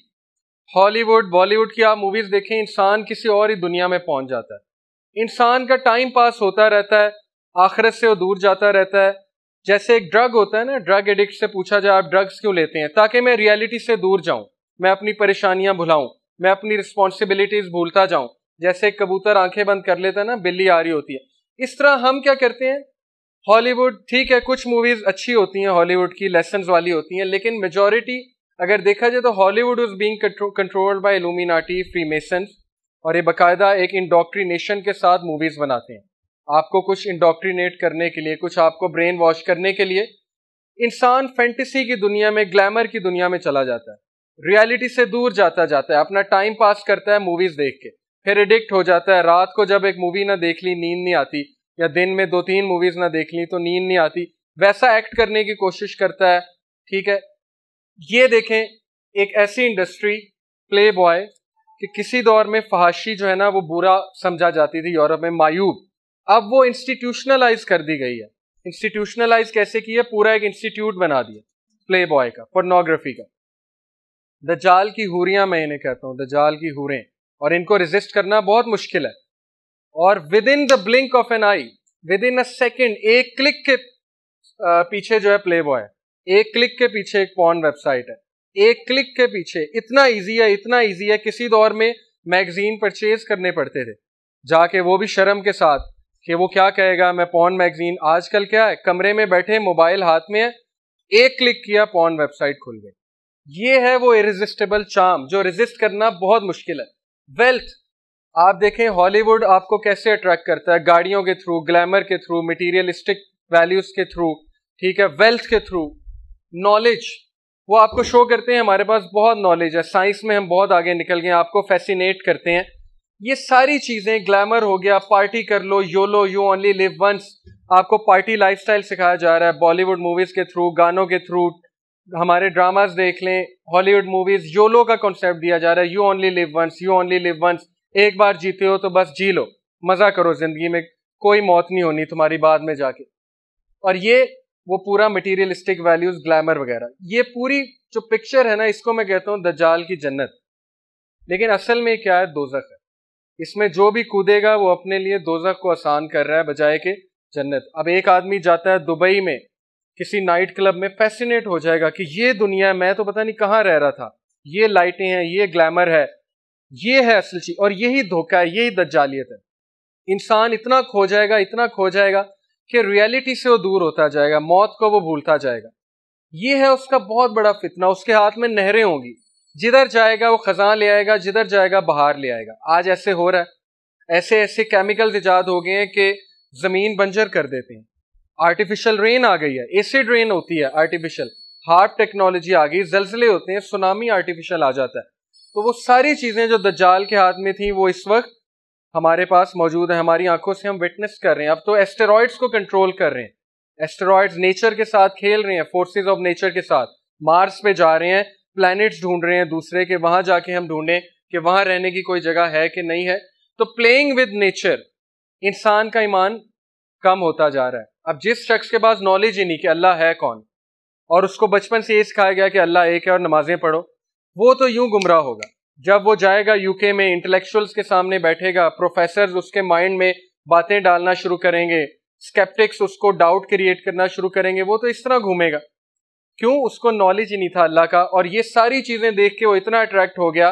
हॉलीवुड बॉलीवुड की आप मूवीज देखें इंसान किसी और ही दुनिया में पहुंच जाता है इंसान का टाइम पास होता रहता है आखिरत से वो दूर जाता रहता है जैसे एक ड्रग होता है ना ड्रग एडिक्ट से पूछा जाए आप ड्रग्स क्यों लेते हैं ताकि मैं रियलिटी से दूर जाऊं मैं अपनी परेशानियां भुलाऊं मैं अपनी रिस्पॉन्सिबिलिटीज भूलता जाऊं जैसे एक कबूतर आंखें बंद कर लेता है ना बिल्ली आ रही होती है इस तरह हम क्या करते हैं हॉलीवुड ठीक है कुछ मूवीज अच्छी होती हैं हॉलीवुड की लेसन वाली होती हैं लेकिन मेजोरिटी अगर देखा जाए तो Hollywood is being controlled by Illuminati Freemason और ये बाकायदा एक इंडोक्ट्रीनेशन के साथ मूवीज बनाते हैं आपको कुछ इंडोक्ट्रीनेट करने के लिए कुछ आपको ब्रेन वॉश करने के लिए इंसान फैंटेसी की दुनिया में ग्लैमर की दुनिया में चला जाता है रियलिटी से दूर जाता जाता है अपना टाइम पास करता है मूवीज देख के फिर एडिक्ट हो जाता है रात को जब एक मूवी ना देख ली नींद नहीं आती या दिन में दो तीन मूवीज ना देख ली तो नींद नहीं आती वैसा एक्ट करने की कोशिश करता है ठीक है ये देखें एक ऐसी इंडस्ट्री प्ले बॉय कि किसी दौर में फहाशी जो है ना वो बुरा समझा जाती थी यूरोप में मायूब अब वो इंस्टीट्यूशनलाइज कर दी गई है इंस्टीट्यूशनलाइज कैसे की है पूरा एक इंस्टीट्यूट बना दिया प्ले बॉय का पोर्नोग्राफी का द जाल की हूरियां मैं इन्हें कहता हूं द जाल की हूरें और इनको रेजिस्ट करना बहुत मुश्किल है और within the blink of an eye within a second एक क्लिक के पीछे जो है प्ले बॉय एक क्लिक के पीछे एक पॉन वेबसाइट है एक क्लिक के पीछे इतना इजी है इतना इजी है किसी दौर में मैगजीन परचेज करने पड़ते थे जाके वो भी शर्म के साथ कि वो क्या कहेगा मैं पॉन मैगजीन आजकल क्या है कमरे में बैठे मोबाइल हाथ में है एक क्लिक किया पॉन वेबसाइट खुल गई ये है वो इरेजिस्टेबल चाम जो रेजिस्ट करना बहुत मुश्किल है वेल्थ आप देखें हॉलीवुड आपको कैसे अट्रैक्ट करता है गाड़ियों के थ्रू ग्लैमर के थ्रू मटीरियलिस्टिक वैल्यूज के थ्रू ठीक है वेल्थ के थ्रू नॉलेज वो आपको शो करते हैं हमारे पास बहुत नॉलेज है साइंस में हम बहुत आगे निकल गए आपको फैसिनेट करते हैं ये सारी चीज़ें ग्लैमर हो गया पार्टी कर लो YOLO you only live once आपको पार्टी लाइफस्टाइल सिखाया जा रहा है बॉलीवुड मूवीज़ के थ्रू गानों के थ्रू हमारे ड्रामाज देख लें हॉलीवुड मूवीज़ योलो का कॉन्सेप्ट दिया जा रहा है you only live once you only live once एक बार जीते हो तो बस जी लो मज़ा करो ज़िंदगी में कोई मौत नहीं होनी तुम्हारी बाद में जाके और ये वो पूरा मटीरियलिस्टिक वैल्यूज ग्लैमर वगैरह ये पूरी जो पिक्चर है ना इसको मैं कहता हूँ दजाल की जन्नत लेकिन असल में क्या है दोजक़ है इसमें जो भी कूदेगा वो अपने लिए दोजक को आसान कर रहा है बजाय के जन्नत अब एक आदमी जाता है दुबई में किसी नाइट क्लब में फैसिनेट हो जाएगा कि ये दुनिया मैं तो पता नहीं कहाँ रह रहा था ये लाइटें हैं ये ग्लैमर है ये है असल चीज और यही धोखा है यही दज्जालियत है इंसान इतना खो जाएगा इतना खो जाएगा कि रियलिटी से वो दूर होता जाएगा मौत को वो भूलता जाएगा ये है उसका बहुत बड़ा फितना उसके हाथ में नहरें होंगी जिधर जाएगा वो खजान ले आएगा जिधर जाएगा बाहर ले आएगा आज ऐसे हो रहा है ऐसे ऐसे केमिकल्स ईजाद हो गए हैं कि ज़मीन बंजर कर देते हैं आर्टिफिशियल रेन आ गई है एसिड रेन होती है आर्टिफिशियल हार्ट टेक्नोलॉजी आ गई जलसले होते हैं सुनामी आर्टिफिशियल आ जाता है तो वो सारी चीज़ें जो दज्जाल के हाथ में थी वो इस वक्त हमारे पास मौजूद है हमारी आंखों से हम विटनेस कर रहे हैं अब तो एस्टेरॉयड्स को कंट्रोल कर रहे हैं एस्टेरॉयड्स नेचर के साथ खेल रहे हैं फोर्सेज ऑफ नेचर के साथ मार्स पे जा रहे हैं प्लैनेट्स ढूंढ रहे हैं दूसरे के वहां जाके हम ढूंढें कि वहां रहने की कोई जगह है कि नहीं है तो प्लेइंग विद नेचर इंसान का ईमान कम होता जा रहा है अब जिस शख्स के पास नॉलेज ही नहीं कि अल्लाह है कौन और उसको बचपन से ये सिखाया गया कि अल्लाह एक है और नमाजें पढ़ो वो तो यूं गुमराह होगा जब वो जाएगा यूके में इंटेलेक्चुअल्स के सामने बैठेगा प्रोफेसर उसके माइंड में बातें डालना शुरू करेंगे स्केप्टिक्स उसको डाउट क्रिएट करना शुरू करेंगे वो तो इस तरह घूमेगा क्यों उसको नॉलेज ही नहीं था अल्लाह का और ये सारी चीज़ें देख के वो इतना अट्रैक्ट हो गया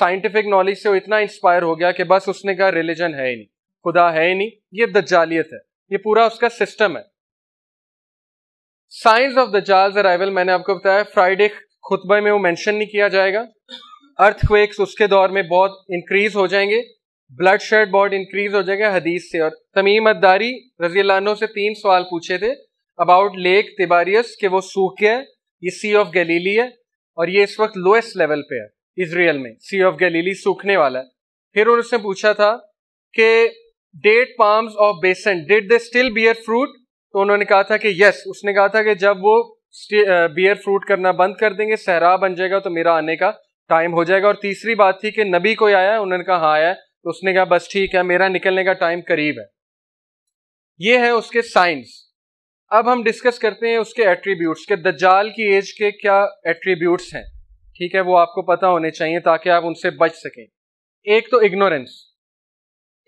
साइंटिफिक नॉलेज से वो इतना इंस्पायर हो गया कि बस उसने कहा रिलीजन है ही नहीं खुदा है ही नहीं ये दज्जालियत है ये पूरा उसका सिस्टम है साइंस ऑफ दज्जाल अराइवल मैंने आपको बताया फ्राइडे खुतबे में वो मेंशन नहीं किया जाएगा अर्थक्वेक्स उसके दौर में बहुत इंक्रीज हो जाएंगे ब्लड शेड बहुत इंक्रीज हो जाएगा हदीस से और तमीम अद्दारी रजी से तीन सवाल पूछे थे अबाउट लेक तिबारियस के वो सूख गया ये सी ऑफ गलीली है और ये इस वक्त लोएस्ट लेवल पे है इसराइल में सी ऑफ गलीली सूखने वाला है फिर उन्होंने पूछा था कि date palms of Beisan did they still bear fruit तो उन्होंने कहा था कि यस उसने कहा था कि जब वो बियर फ्रूट करना बंद कर देंगे सहरा बन जाएगा तो मेरा आने का टाइम हो जाएगा और तीसरी बात थी कि नबी कोई आया उन्होंने कहा हाँ आया तो उसने कहा बस ठीक है मेरा निकलने का टाइम करीब है ये है उसके साइंस अब हम डिस्कस करते हैं उसके एट्रीब्यूट्स के दज्जाल की एज के क्या एट्रीब्यूट्स हैं ठीक है वो आपको पता होने चाहिए ताकि आप उनसे बच सकें एक तो इग्नोरेंस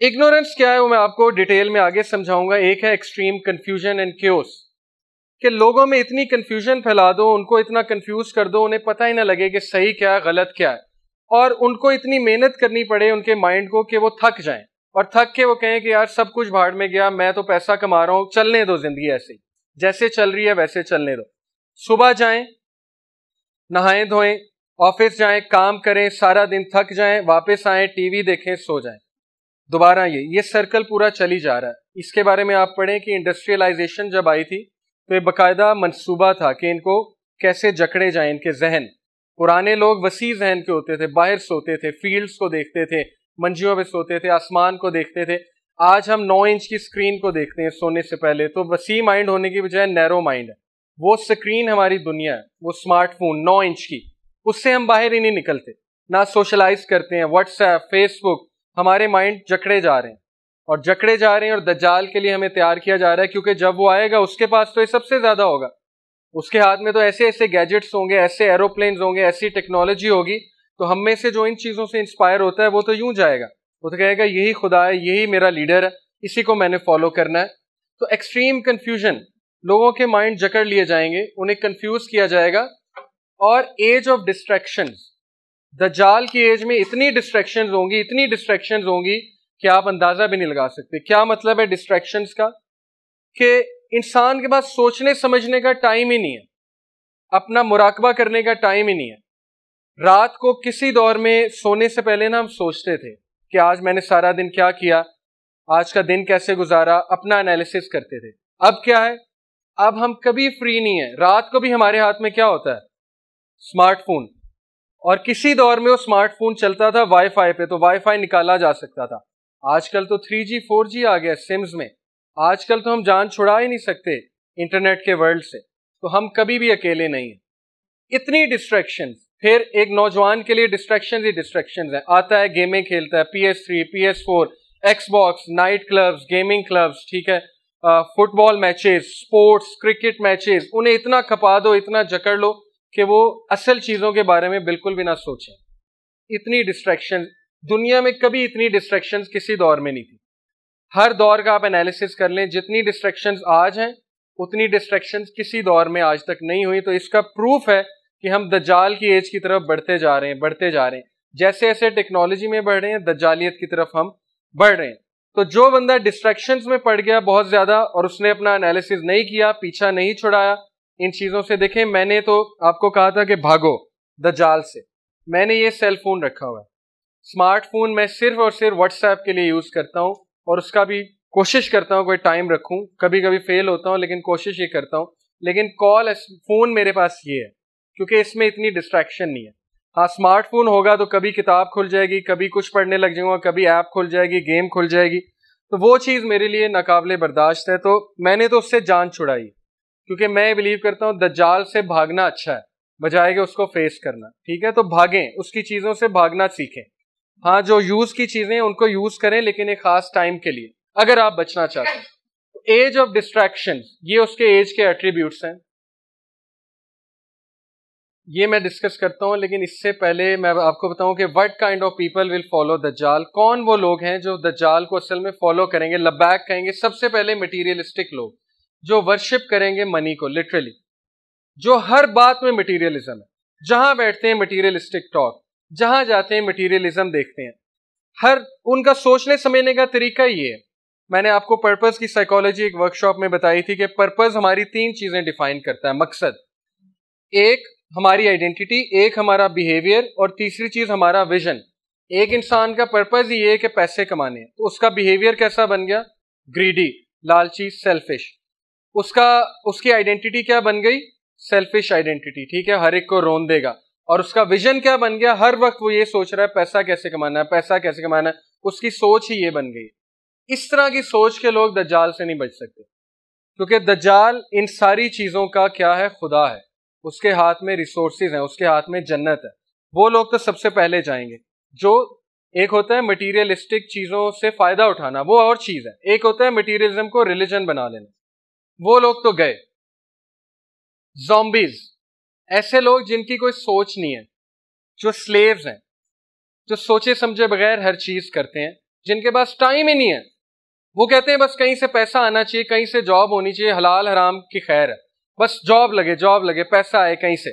इग्नोरेंस क्या है वो मैं आपको डिटेल में आगे समझाऊंगा एक है एक्सट्रीम कंफ्यूजन एंड क्योस कि लोगों में इतनी कन्फ्यूजन फैला दो उनको इतना कन्फ्यूज कर दो उन्हें पता ही ना लगे कि सही क्या है गलत क्या है और उनको इतनी मेहनत करनी पड़े उनके माइंड को कि वो थक जाएं और थक के वो कहें कि यार सब कुछ भाड़ में गया मैं तो पैसा कमा रहा हूं चलने दो जिंदगी ऐसे जैसे चल रही है वैसे चलने दो सुबह जाएं नहाएं धोएं ऑफिस जाएं काम करें सारा दिन थक जाएं वापस आए टीवी देखें सो जाएं दोबारा ये ये सर्कल पूरा चली जा रहा है इसके बारे में आप पढ़ें कि इंडस्ट्रियलाइजेशन जब आई थी तो ये बाकायदा मनसूबा था कि इनको कैसे जकड़े जाए इनके जहन पुराने लोग वसी जहन के होते थे बाहर सोते थे फील्ड्स को देखते थे मंजियों पे सोते थे आसमान को देखते थे आज हम नौ इंच की स्क्रीन को देखते हैं सोने से पहले तो वसी माइंड होने की बजाय नैरो माइंड है वो स्क्रीन हमारी दुनिया है वो स्मार्टफोन नौ इंच की उससे हम बाहर ही नहीं निकलते ना सोशलाइज करते हैं व्हाट्सएप फेसबुक हमारे माइंड जकड़े जा रहे हैं और जकड़े जा रहे हैं और दज्जाल के लिए हमें तैयार किया जा रहा है क्योंकि जब वो आएगा उसके पास तो ये सबसे ज़्यादा होगा उसके हाथ में तो ऐसे ऐसे गैजेट्स होंगे ऐसे एरोप्लेन होंगे ऐसी टेक्नोलॉजी होगी तो हम में से जो इन चीज़ों से इंस्पायर होता है वो तो यूं जाएगा वो तो कहेगा यही खुदा है यही मेरा लीडर है इसी को मैंने फॉलो करना है तो एक्सट्रीम कन्फ्यूजन लोगों के माइंड जकड़ लिए जाएंगे उन्हें कन्फ्यूज किया जाएगा और एज ऑफ डिस्ट्रैक्शन जाल की एज में इतनी डिस्ट्रैक्शन होंगी इतनी डिस्ट्रैक्शन होंगी कि आप अंदाज़ा भी नहीं लगा सकते क्या मतलब है डिस्ट्रैक्शन का कि इंसान के पास सोचने समझने का टाइम ही नहीं है अपना मुराकबा करने का टाइम ही नहीं है रात को किसी दौर में सोने से पहले ना हम सोचते थे कि आज मैंने सारा दिन क्या किया आज का दिन कैसे गुजारा अपना एनालिसिस करते थे अब क्या है अब हम कभी फ्री नहीं है रात को भी हमारे हाथ में क्या होता है स्मार्टफोन और किसी दौर में वो स्मार्टफोन चलता था वाईफाई पे तो वाईफाई निकाला जा सकता था आजकल तो थ्री जी फोर जी आ गया सिम्स में आजकल तो हम जान छुड़ा ही नहीं सकते इंटरनेट के वर्ल्ड से तो हम कभी भी अकेले नहीं हैं इतनी डिस्ट्रैक्शन फिर एक नौजवान के लिए डिस्ट्रैक्शन ही डिस्ट्रैक्शन है आता है गेमें खेलता है P S three P S four Xbox night clubs gaming clubs ठीक है football matches sports cricket matches उन्हें इतना खपा दो इतना जकड़ लो कि वो असल चीज़ों के बारे में बिल्कुल भी ना सोचें इतनी डिस्ट्रैक्शन दुनिया में कभी इतनी डिस्ट्रेक्शन किसी दौर में नहीं थी हर दौर का आप एनालिसिस कर लें जितनी डिस्ट्रेक्शन आज हैं उतनी डिस्ट्रेक्शन किसी दौर में आज तक नहीं हुई तो इसका प्रूफ है कि हम दजाल की एज की तरफ बढ़ते जा रहे हैं बढ़ते जा रहे हैं जैसे जैसे टेक्नोलॉजी में बढ़ रहे हैं दजालियत की तरफ हम बढ़ रहे हैं तो जो बंदा डिस्ट्रेक्शन में पड़ गया बहुत ज़्यादा और उसने अपना एनालिसिस नहीं किया पीछा नहीं छुड़ाया इन चीज़ों से देखें मैंने तो आपको कहा था कि भागो द जाल से मैंने ये सेल फोन रखा हुआ है स्मार्टफोन मैं सिर्फ और सिर्फ व्हाट्सएप के लिए यूज़ करता हूँ और उसका भी कोशिश करता हूँ कोई टाइम रखूँ कभी कभी फेल होता हूँ लेकिन कोशिश ये करता हूँ लेकिन कॉल फ़ोन मेरे पास ये है क्योंकि इसमें इतनी डिस्ट्रैक्शन नहीं है हाँ स्मार्टफोन होगा तो कभी किताब खुल जाएगी कभी कुछ पढ़ने लग जाऊँगा कभी ऐप खुल जाएगी गेम खुल जाएगी तो वो चीज़ मेरे लिए नाकबले बर्दाश्त है तो मैंने तो उससे जान छुड़ाई क्योंकि मैं बिलीव करता हूँ दज्जाल से भागना अच्छा है बजाय उसको फेस करना ठीक है तो भागें उसकी चीज़ों से भागना सीखें हाँ जो यूज की चीजें उनको यूज करें लेकिन एक खास टाइम के लिए अगर आप बचना चाहते हैं एज ऑफ डिस्ट्रैक्शन ये उसके एज के एट्रीब्यूट्स हैं ये मैं डिस्कस करता हूं लेकिन इससे पहले मैं आपको बताऊं कि what kind of people will follow द जाल कौन वो लोग हैं जो द जाल को असल में फॉलो करेंगे लबैक कहेंगे सबसे पहले मटीरियलिस्टिक लोग जो वर्शिप करेंगे मनी को लिटरली जो हर बात में मटीरियलिज्म है जहां बैठते हैं मटीरियलिस्टिक टॉक जहां जाते हैं मटीरियलिज्म देखते हैं हर उनका सोचने समझने का तरीका ये है मैंने आपको पर्पस की साइकोलॉजी एक वर्कशॉप में बताई थी कि पर्पस हमारी तीन चीजें डिफाइन करता है मकसद एक हमारी आइडेंटिटी एक हमारा बिहेवियर और तीसरी चीज हमारा विजन एक इंसान का पर्पज ये है कि पैसे कमाने तो उसका बिहेवियर कैसा बन गया ग्रीडी लालची सेल्फिश उसका उसकी आइडेंटिटी क्या बन गई सेल्फिश आइडेंटिटी ठीक है हर एक को रोन देगा और उसका विजन क्या बन गया हर वक्त वो ये सोच रहा है पैसा कैसे कमाना है पैसा कैसे कमाना है उसकी सोच ही ये बन गई इस तरह की सोच के लोग दज्जाल से नहीं बच सकते क्योंकि दज्जाल इन सारी चीज़ों का क्या है खुदा है उसके हाथ में रिसोर्सेज हैं उसके हाथ में जन्नत है वो लोग तो सबसे पहले जाएंगे जो एक होता है मटीरियलिस्टिक चीज़ों से फ़ायदा उठाना वो और चीज़ है एक होता है मटीरियलिज्म को रिलीजन बना लेना वो लोग तो गए जॉम्बीज़ ऐसे लोग जिनकी कोई सोच नहीं है जो स्लेव्स हैं जो सोचे समझे बगैर हर चीज करते हैं जिनके पास टाइम ही नहीं है वो कहते हैं बस कहीं से पैसा आना चाहिए कहीं से जॉब होनी चाहिए हलाल हराम की खैर है बस जॉब लगे जॉब लगे पैसा आए कहीं से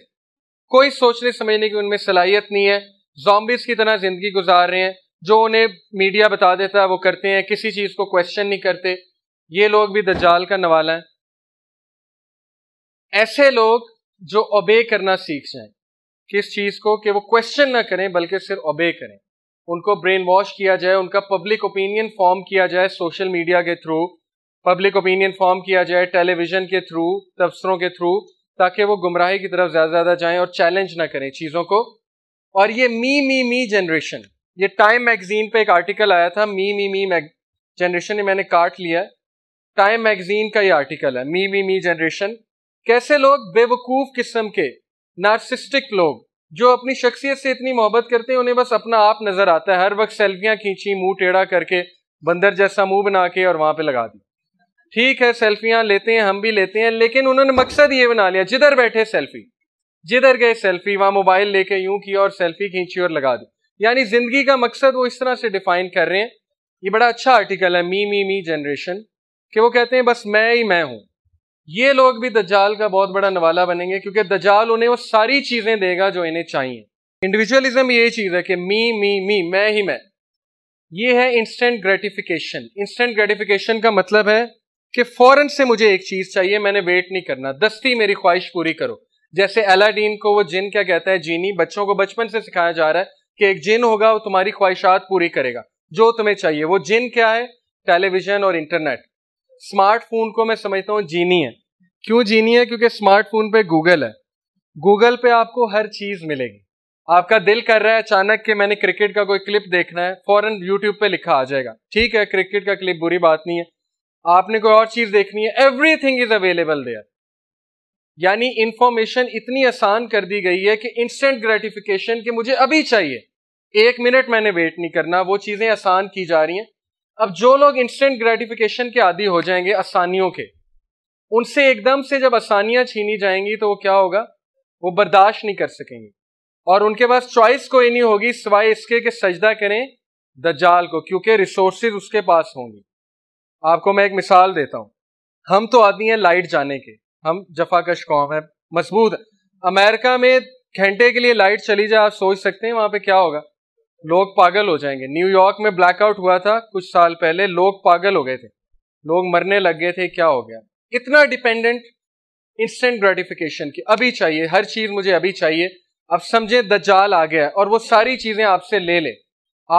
कोई सोचने समझने की उनमें सलाहियत नहीं है जॉम्बिस की तरह जिंदगी गुजार रहे हैं जो उन्हें मीडिया बता देता है वो करते हैं किसी चीज को क्वेश्चन नहीं करते ये लोग भी दज्जाल का नवाला है ऐसे लोग जो ओबे करना सीख जाए किस चीज को कि वो क्वेश्चन ना करें बल्कि सिर्फ ओबे करें उनको ब्रेन वॉश किया जाए उनका पब्लिक ओपिनियन फॉर्म किया जाए सोशल मीडिया के थ्रू पब्लिक ओपिनियन फॉर्म किया जाए टेलीविजन के थ्रू तबसरों के थ्रू ताकि वो गुमराही की तरफ ज़्यादा ज़्यादा जाएं और चैलेंज ना करें चीज़ों को और ये मी मी मी जनरेशन ये टाइम मैगजीन पे एक आर्टिकल आया था मी मी मी मैग जनरेशन ने मैंने काट लिया टाइम मैगजीन का ये आर्टिकल है मी मी मी जनरेशन कैसे लोग बेवकूफ किस्म के नार्सिस्टिक लोग जो अपनी शख्सियत से इतनी मोहब्बत करते हैं उन्हें बस अपना आप नजर आता है हर वक्त सेल्फियां खींची मुंह टेढ़ा करके बंदर जैसा मुंह बना के और वहां पे लगा दी ठीक है सेल्फियां लेते हैं हम भी लेते हैं लेकिन उन्होंने मकसद ये बना लिया जिधर बैठे सेल्फी जिधर गए सेल्फी वहां मोबाइल लेके यूं की और सेल्फी खींची और लगा दी यानी जिंदगी का मकसद वो इस तरह से डिफाइन कर रहे हैं ये बड़ा अच्छा आर्टिकल है मी मी मी जनरेशन कि वो कहते हैं बस मैं ही मैं हूँ ये लोग भी दज्जाल का बहुत बड़ा नवाला बनेंगे क्योंकि दज्जाल उन्हें वो सारी चीज़ें देगा जो इन्हें चाहिए इंडिविजुअलिज्म यही चीज़ है कि मी मी मी मैं ही मैं ये है इंस्टेंट ग्रेटिफिकेशन इंस्टेंट ग्रेटिफिकेशन का मतलब है कि फ़ौरन से मुझे एक चीज़ चाहिए मैंने वेट नहीं करना दस्ती मेरी ख्वाहिश पूरी करो जैसे अलाडीन को वो जिन क्या कहता है जीनी बच्चों को बचपन से सिखाया जा रहा है कि एक जिन होगा वो तुम्हारी ख्वाहिशात पूरी करेगा जो तुम्हें चाहिए वो जिन क्या है टेलीविजन और इंटरनेट स्मार्टफोन को मैं समझता हूँ जीनी है क्यों जीनी है क्योंकि स्मार्टफोन पे गूगल है गूगल पे आपको हर चीज मिलेगी आपका दिल कर रहा है अचानक कि मैंने क्रिकेट का कोई क्लिप देखना है फौरन यूट्यूब पे लिखा आ जाएगा ठीक है क्रिकेट का क्लिप बुरी बात नहीं है आपने कोई और चीज देखनी है एवरीथिंग इज अवेलेबल देयर यानी इंफॉर्मेशन इतनी आसान कर दी गई है कि इंस्टेंट ग्रेटिफिकेशन की मुझे अभी चाहिए एक मिनट मैंने वेट नहीं करना वो चीजें आसान की जा रही हैं अब जो लोग इंस्टेंट ग्रेटिफिकेशन के आदि हो जाएंगे आसानियों के उनसे एकदम से जब आसानियां छीनी जाएंगी तो वो क्या होगा वो बर्दाश्त नहीं कर सकेंगे और उनके पास चॉइस कोई नहीं होगी सिवाय इसके कि सजदा करें द जाल को क्योंकि रिसोर्सेज उसके पास होंगे आपको मैं एक मिसाल देता हूं हम तो आदमी हैं लाइट जाने के हम जफाकश कौम है मजबूत अमेरिका में घंटे के लिए लाइट चली जाए आप सोच सकते हैं वहां पे क्या होगा लोग पागल हो जाएंगे न्यूयॉर्क में ब्लैकआउट हुआ था कुछ साल पहले लोग पागल हो गए थे लोग मरने लग गए थे क्या हो गया इतना डिपेंडेंट इंस्टेंट ग्रेटिफिकेशन की अभी चाहिए हर चीज़ मुझे अभी चाहिए अब समझे द जाल आ गया और वो सारी चीज़ें आपसे ले ले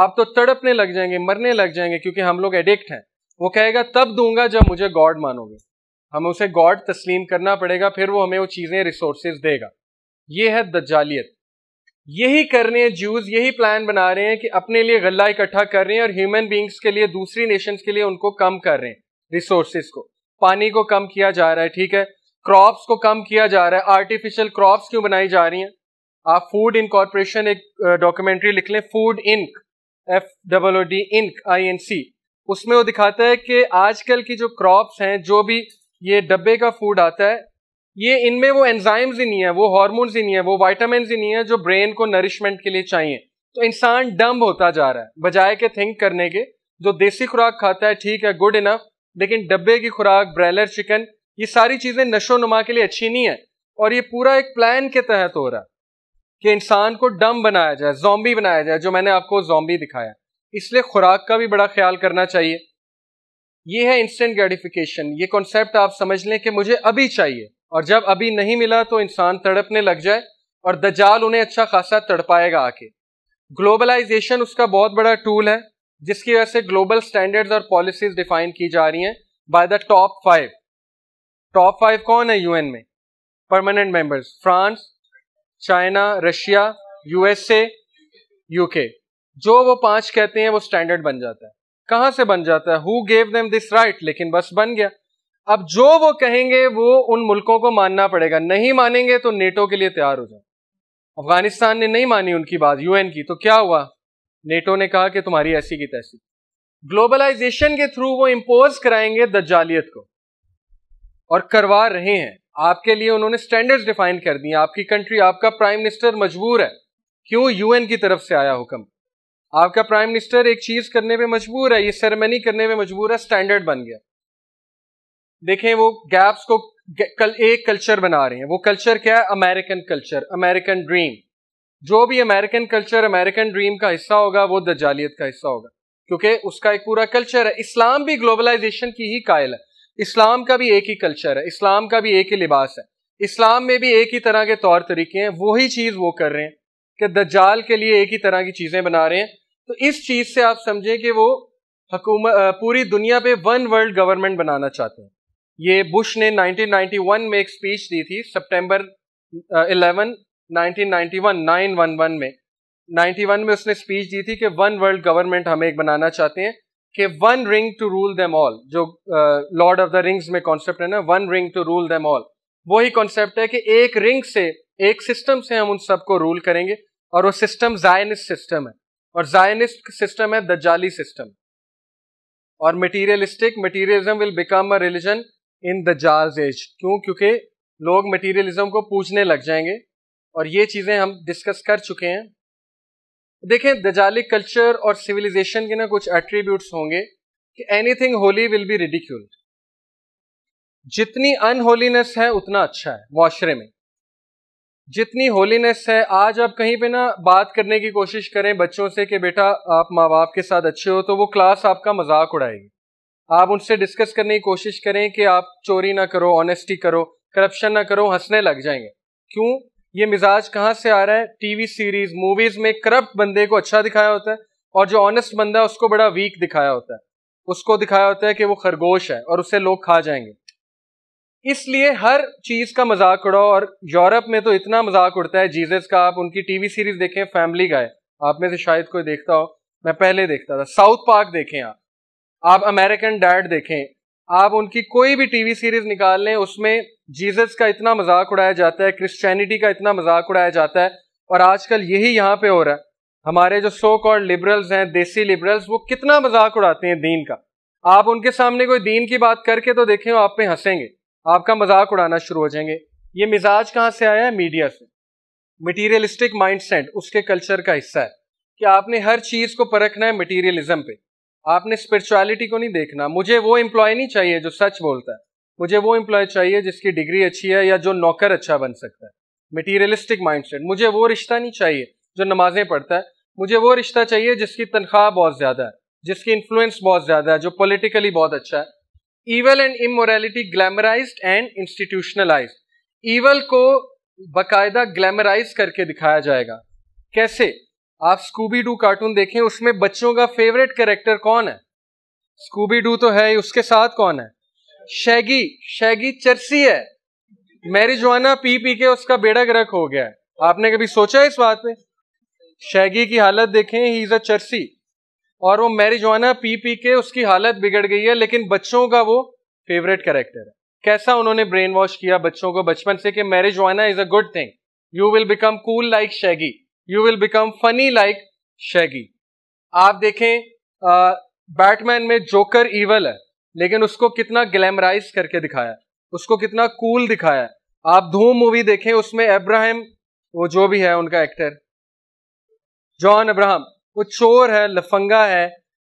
आप तो तड़पने लग जाएंगे मरने लग जाएंगे क्योंकि हम लोग एडिक्ट हैं वो कहेगा तब दूंगा जब मुझे गॉड मानोगे हमें उसे गॉड तस्लीम करना पड़ेगा फिर वो हमें वो चीज़ें रिसोर्सेज देगा ये है द जालियत यही कर रहे हैं जूस यही प्लान बना रहे हैं कि अपने लिए गला इकट्ठा कर रहे हैं और ह्यूमन बींग्स के लिए दूसरी नेशंस के लिए उनको कम कर रहे हैं रिसोर्सेस को पानी को कम किया जा रहा है ठीक है क्रॉप्स को कम किया जा रहा है आर्टिफिशियल क्रॉप्स क्यों बनाई जा रही हैं आप फूड इन कॉरपोरेशन एक डॉक्यूमेंट्री लिख लें food inc F double D inc I N C उसमें वो दिखाता है कि आजकल की जो क्रॉप्स हैं जो भी ये डब्बे का फूड आता है ये इनमें वो एंजाइम्स ही नहीं है वो हॉर्मोन्स ही नहीं है वो वाइटामिन ही नहीं है जो ब्रेन को नरिशमेंट के लिए चाहिए तो इंसान डम्ब होता जा रहा है बजाय के थिंक करने के जो देसी खुराक खाता है ठीक है गुड इनफ लेकिन डब्बे की खुराक ब्रैलर चिकन ये सारी चीज़ें नशो नुमा के लिए अच्छी नहीं है और ये पूरा एक प्लान के तहत हो रहा है कि इंसान को डम बनाया जाए जोम्बी बनाया जाए जो मैंने आपको जोम्बी दिखाया इसलिए खुराक का भी बड़ा ख्याल करना चाहिए ये है इंस्टेंट ग्रेटिफिकेशन ये कॉन्सेप्ट आप समझ लें कि मुझे अभी चाहिए और जब अभी नहीं मिला तो इंसान तड़पने लग जाए और दजाल उन्हें अच्छा खासा तड़पाएगा आके ग्लोबलाइजेशन उसका बहुत बड़ा टूल है जिसकी वजह से ग्लोबल स्टैंडर्ड्स और पॉलिसीज डिफाइन की जा रही हैं by the top five top five कौन है यूएन में permanent members France China Russia USA UK जो वो पांच कहते हैं वो स्टैंडर्ड बन जाता है कहां से बन जाता है who gave them this right लेकिन बस बन गया अब जो वो कहेंगे वो उन मुल्कों को मानना पड़ेगा नहीं मानेंगे तो नेटो के लिए तैयार हो जाए अफगानिस्तान ने नहीं मानी उनकी बात यूएन की तो क्या हुआ नेटो ने कहा कि तुम्हारी ऐसी की तैसी ग्लोबलाइजेशन के थ्रू वो इम्पोज कराएंगे दज्जालियत को और करवा रहे हैं आपके लिए उन्होंने स्टैंडर्ड्स डिफाइन कर दिए आपकी कंट्री आपका प्राइम मिनिस्टर मजबूर है क्यों यूएन की तरफ से आया हुक्म आपका प्राइम मिनिस्टर एक चीज करने पे मजबूर है ये सेरेमनी करने पे मजबूर है स्टैंडर्ड बन गया देखें वो गैप्स को कल एक कल्चर बना रहे हैं वो कल्चर क्या है अमेरिकन कल्चर अमेरिकन ड्रीम जो भी अमेरिकन कल्चर अमेरिकन ड्रीम का हिस्सा होगा वो दजालियत का हिस्सा होगा क्योंकि उसका एक पूरा कल्चर है इस्लाम भी ग्लोबलाइजेशन की ही कायल है इस्लाम का भी एक ही कल्चर है इस्लाम का भी एक ही लिबास है इस्लाम में भी एक ही तरह के तौर तरीके हैं वही चीज़ वो कर रहे हैं कि दज्जाल के लिए एक ही तरह की चीज़ें बना रहे हैं तो इस चीज़ से आप समझें कि वो हकूमत पूरी दुनिया पे वन वर्ल्ड गवर्नमेंट बनाना चाहते हैं ये बुश ने 1991 में एक स्पीच दी थी सितंबर 11 1991 वन में 91 में उसने स्पीच दी थी कि वन वर्ल्ड गवर्नमेंट हमें एक बनाना चाहते हैं कि one ring to rule them all जो लॉर्ड ऑफ द रिंग्स में कॉन्सेप्ट है ना one ring to rule them all वही कॉन्सेप्ट है कि एक रिंग से एक सिस्टम से हम उन सबको रूल करेंगे और वो सिस्टम जायनिस्ट सिस्टम है और जायनिस्ट सिस्टम है दजाली सिस्टम और materialistic materialism will become a religion in the जार्ज एज क्यों क्योंकि लोग मटीरियलिज्म को पूछने लग जाएंगे और ये चीज़ें हम डिस्कस कर चुके हैं देखें दजालिक कल्चर और सिविलाइजेशन के ना कुछ एट्रीब्यूट्स होंगे कि anything holy will be ridiculed जितनी अनहोलीनेस है उतना अच्छा है माशरे में जितनी होलीनेस है आज आप कहीं पे ना बात करने की कोशिश करें बच्चों से कि बेटा आप माँ बाप के साथ अच्छे हो तो वो क्लास आपका मजाक उड़ाएगी आप उनसे डिस्कस करने की कोशिश करें कि आप चोरी ना करो ऑनेस्टी करो करप्शन ना करो हंसने लग जाएंगे क्यों ये मिजाज कहाँ से आ रहा है टीवी सीरीज मूवीज में करप्ट बंदे को अच्छा दिखाया होता है और जो ऑनेस्ट बंदा है उसको बड़ा वीक दिखाया होता है उसको दिखाया होता है कि वो खरगोश है और उसे लोग खा जाएंगे इसलिए हर चीज का मजाक उड़ाओ और यूरोप में तो इतना मजाक उड़ता है जीजस का आप उनकी टीवी सीरीज देखें फैमिली गाय आप में से शायद कोई देखता हो मैं पहले देखता था साउथ पार्क देखें आप आप अमेरिकन डैड देखें आप उनकी कोई भी टीवी सीरीज निकाल लें उसमें जीसस का इतना मजाक उड़ाया जाता है क्रिश्चियनिटी का इतना मजाक उड़ाया जाता है और आजकल यही यहाँ पे हो रहा है हमारे जो सो कॉल्ड लिबरल्स हैं देसी लिबरल्स वो कितना मजाक उड़ाते हैं दीन का आप उनके सामने कोई दीन की बात करके तो देखें आप पे हंसेंगे आपका मजाक उड़ाना शुरू हो जाएंगे ये मिजाज कहाँ से आया है मीडिया से मटीरियलिस्टिक माइंड उसके कल्चर का हिस्सा है कि आपने हर चीज को परखना है मटीरियलिज्म पे आपने स्पिरिचुअलिटी को नहीं देखना मुझे वो एम्प्लॉय नहीं चाहिए जो सच बोलता है मुझे वो एम्प्लॉय चाहिए जिसकी डिग्री अच्छी है या जो नौकर अच्छा बन सकता है मटीरियलिस्टिक माइंडसेट मुझे वो रिश्ता नहीं चाहिए जो नमाजें पढ़ता है मुझे वो रिश्ता चाहिए जिसकी तनख्वाह बहुत ज़्यादा है जिसकी इन्फ्लुएंस बहुत ज़्यादा है जो पोलिटिकली बहुत अच्छा है evil and immorality glamorise and institutionalise evil को बाकायदा ग्लैमराइज करके दिखाया जाएगा कैसे आप स्कूबी डू कार्टून देखें उसमें बच्चों का फेवरेट कैरेक्टर कौन है स्कूबी डू तो है उसके साथ कौन है शैगी शैगी चर्सी है जवाना पी पी के उसका बेड़ा ग्रक हो गया है आपने कभी सोचा है इस बात पे शैगी की हालत देखें ही इज अ चर्सी और वो जवाना पी पी के उसकी हालत बिगड़ गई है लेकिन बच्चों का वो फेवरेट कैरेक्टर है कैसा उन्होंने ब्रेन वॉश किया बच्चों को बचपन से कि marijuana is a good thing you will become cool like Shaggy you will become funny like Shaggy आप देखें बैटमैन में जोकर ईवल है लेकिन उसको कितना ग्लैमराइज करके दिखाया उसको कितना कूल cool दिखाया आप धूम मूवी देखें उसमें अब्राहम वो जो भी है उनका एक्टर जॉन अब्राहम वो चोर है लफंगा है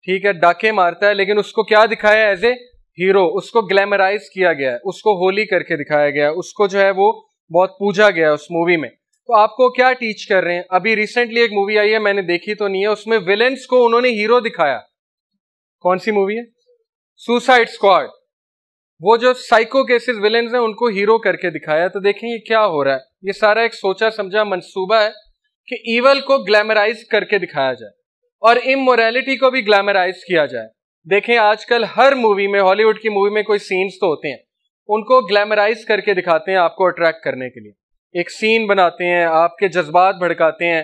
ठीक है डाके मारता है लेकिन उसको क्या दिखाया एज ए हीरो उसको ग्लैमराइज किया गया है उसको होली करके दिखाया गया है उसको जो है वो बहुत पूजा गया है उस मूवी में तो आपको क्या टीच कर रहे हैं अभी रिसेंटली एक मूवी आई है मैंने देखी तो नहीं है उसमें विलेंस को उन्होंने हीरो दिखाया कौन सी मूवी है सुसाइड स्क्वाड वो जो साइको केसेस विलेंस है उनको हीरो करके दिखाया तो देखें ये क्या हो रहा है ये सारा एक सोचा समझा मंसूबा है कि ईवल को ग्लैमराइज करके दिखाया जाए और इमोरेलिटी को भी ग्लैमराइज किया जाए देखें आजकल हर मूवी में हॉलीवुड की मूवी में कोई सीन्स तो होते हैं उनको ग्लैमराइज करके दिखाते हैं आपको अट्रैक्ट करने के लिए एक सीन बनाते हैं आपके जज्बात भड़काते हैं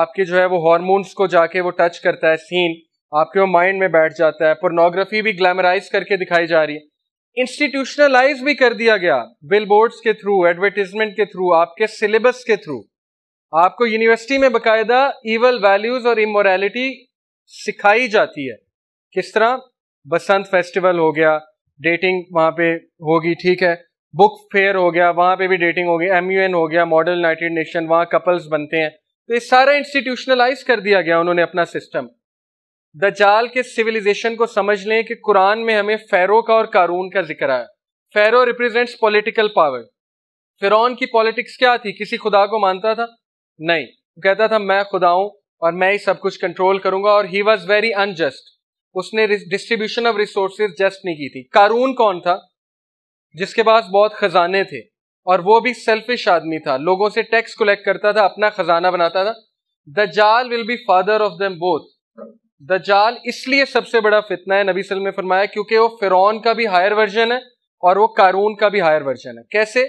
आपके जो है वो हॉर्मोन्स को जाके वो टच करता है सीन आपके वो माइंड में बैठ जाता है पोर्नोग्राफी भी ग्लैमराइज करके दिखाई जा रही है इंस्टीट्यूशनलाइज भी कर दिया गया बिल के थ्रू एडवर्टीजमेंट के थ्रू आपके सिलेबस के थ्रू आपको यूनिवर्सिटी में बकायदा इवल वैल्यूज और इमोरेलिटी सिखाई जाती है किस तरह बसंत फेस्टिवल हो गया डेटिंग वहाँ पे होगी ठीक है बुक फेयर हो गया वहाँ पे भी डेटिंग हो गई एम हो गया मॉडल यूनाइटेड नेशन वहाँ कपल्स बनते हैं तो ये सारा इंस्टीट्यूशनलाइज कर दिया गया उन्होंने अपना सिस्टम द जाल के सिविलाइजेशन को समझ लें कि कुरान में हमें फेरो का और कारून का जिक्र आया फेरो रिप्रेजेंट्स पॉलिटिकल पावर फिरौन की पॉलिटिक्स क्या थी किसी खुदा को मानता था नहीं कहता था मैं खुदा हूँ और मैं ही सब कुछ कंट्रोल करूंगा और ही वॉज वेरी अनजस्ट उसने डिस्ट्रीब्यूशन ऑफ रिसोर्सेज जस्ट नहीं की थी कारून कौन था जिसके पास बहुत खजाने थे और वो भी सेल्फिश आदमी था लोगों से टैक्स कलेक्ट करता था अपना खजाना बनाता था जाल will be father of them both जाल इसलिए सबसे बड़ा फितना है नबी वसल्लम ने फरमाया क्योंकि वो फिरौन का भी हायर वर्जन है और वो कारून का भी हायर वर्जन है कैसे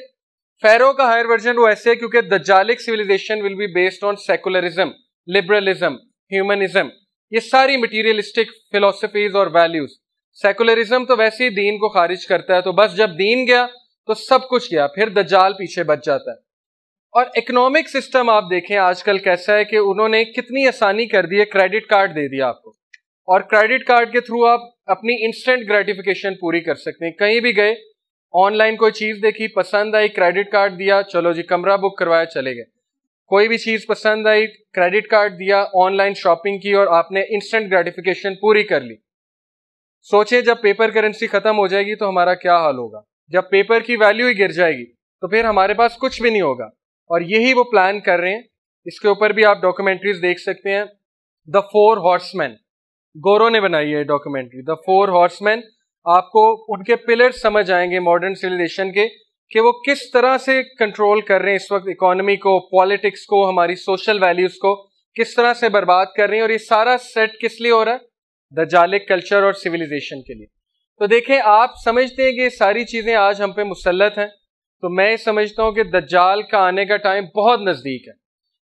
फेरो का हायर वर्जन वो ऐसे है क्योंकि जालिक civilisation will be based on secularism liberalism humanism ये सारी मटीरियलिस्टिक फिलोसफीज और वैल्यूज सेकुलरिज्म तो वैसे ही दीन को खारिज करता है तो बस जब दीन गया तो सब कुछ गया फिर दज्जाल पीछे बच जाता है और इकोनॉमिक सिस्टम आप देखें आजकल कैसा है कि उन्होंने कितनी आसानी कर दी है क्रेडिट कार्ड दे दिया आपको और क्रेडिट कार्ड के थ्रू आप अपनी इंस्टेंट ग्रेटिफिकेशन पूरी कर सकते हैं कहीं भी गए ऑनलाइन कोई चीज़ देखी पसंद आई क्रेडिट कार्ड दिया चलो जी कमरा बुक करवाया चले गए कोई भी चीज़ पसंद आई क्रेडिट कार्ड दिया ऑनलाइन शॉपिंग की और आपने इंस्टेंट ग्रेटिफिकेशन पूरी कर ली सोचे जब पेपर करेंसी खत्म हो जाएगी तो हमारा क्या हाल होगा जब पेपर की वैल्यू ही गिर जाएगी तो फिर हमारे पास कुछ भी नहीं होगा और यही वो प्लान कर रहे हैं इसके ऊपर भी आप डॉक्यूमेंट्रीज देख सकते हैं द फोर हॉर्समैन गोरो ने बनाई है डॉक्यूमेंट्री द फोर हॉर्समैन आपको उनके पिलर्स समझ आएंगे मॉडर्न सिविलाइजेशन के कि वो किस तरह से कंट्रोल कर रहे हैं इस वक्त इकोनॉमी को पॉलिटिक्स को हमारी सोशल वैल्यूज को किस तरह से बर्बाद कर रहे हैं और ये सारा सेट किस लिए हो रहा है द जालिक कल्चर और सिविलाइजेशन के लिए तो देखें आप समझते हैं कि सारी चीज़ें आज हम पे मुसलत हैं तो मैं समझता हूँ कि दज्जाल का आने का टाइम बहुत नज़दीक है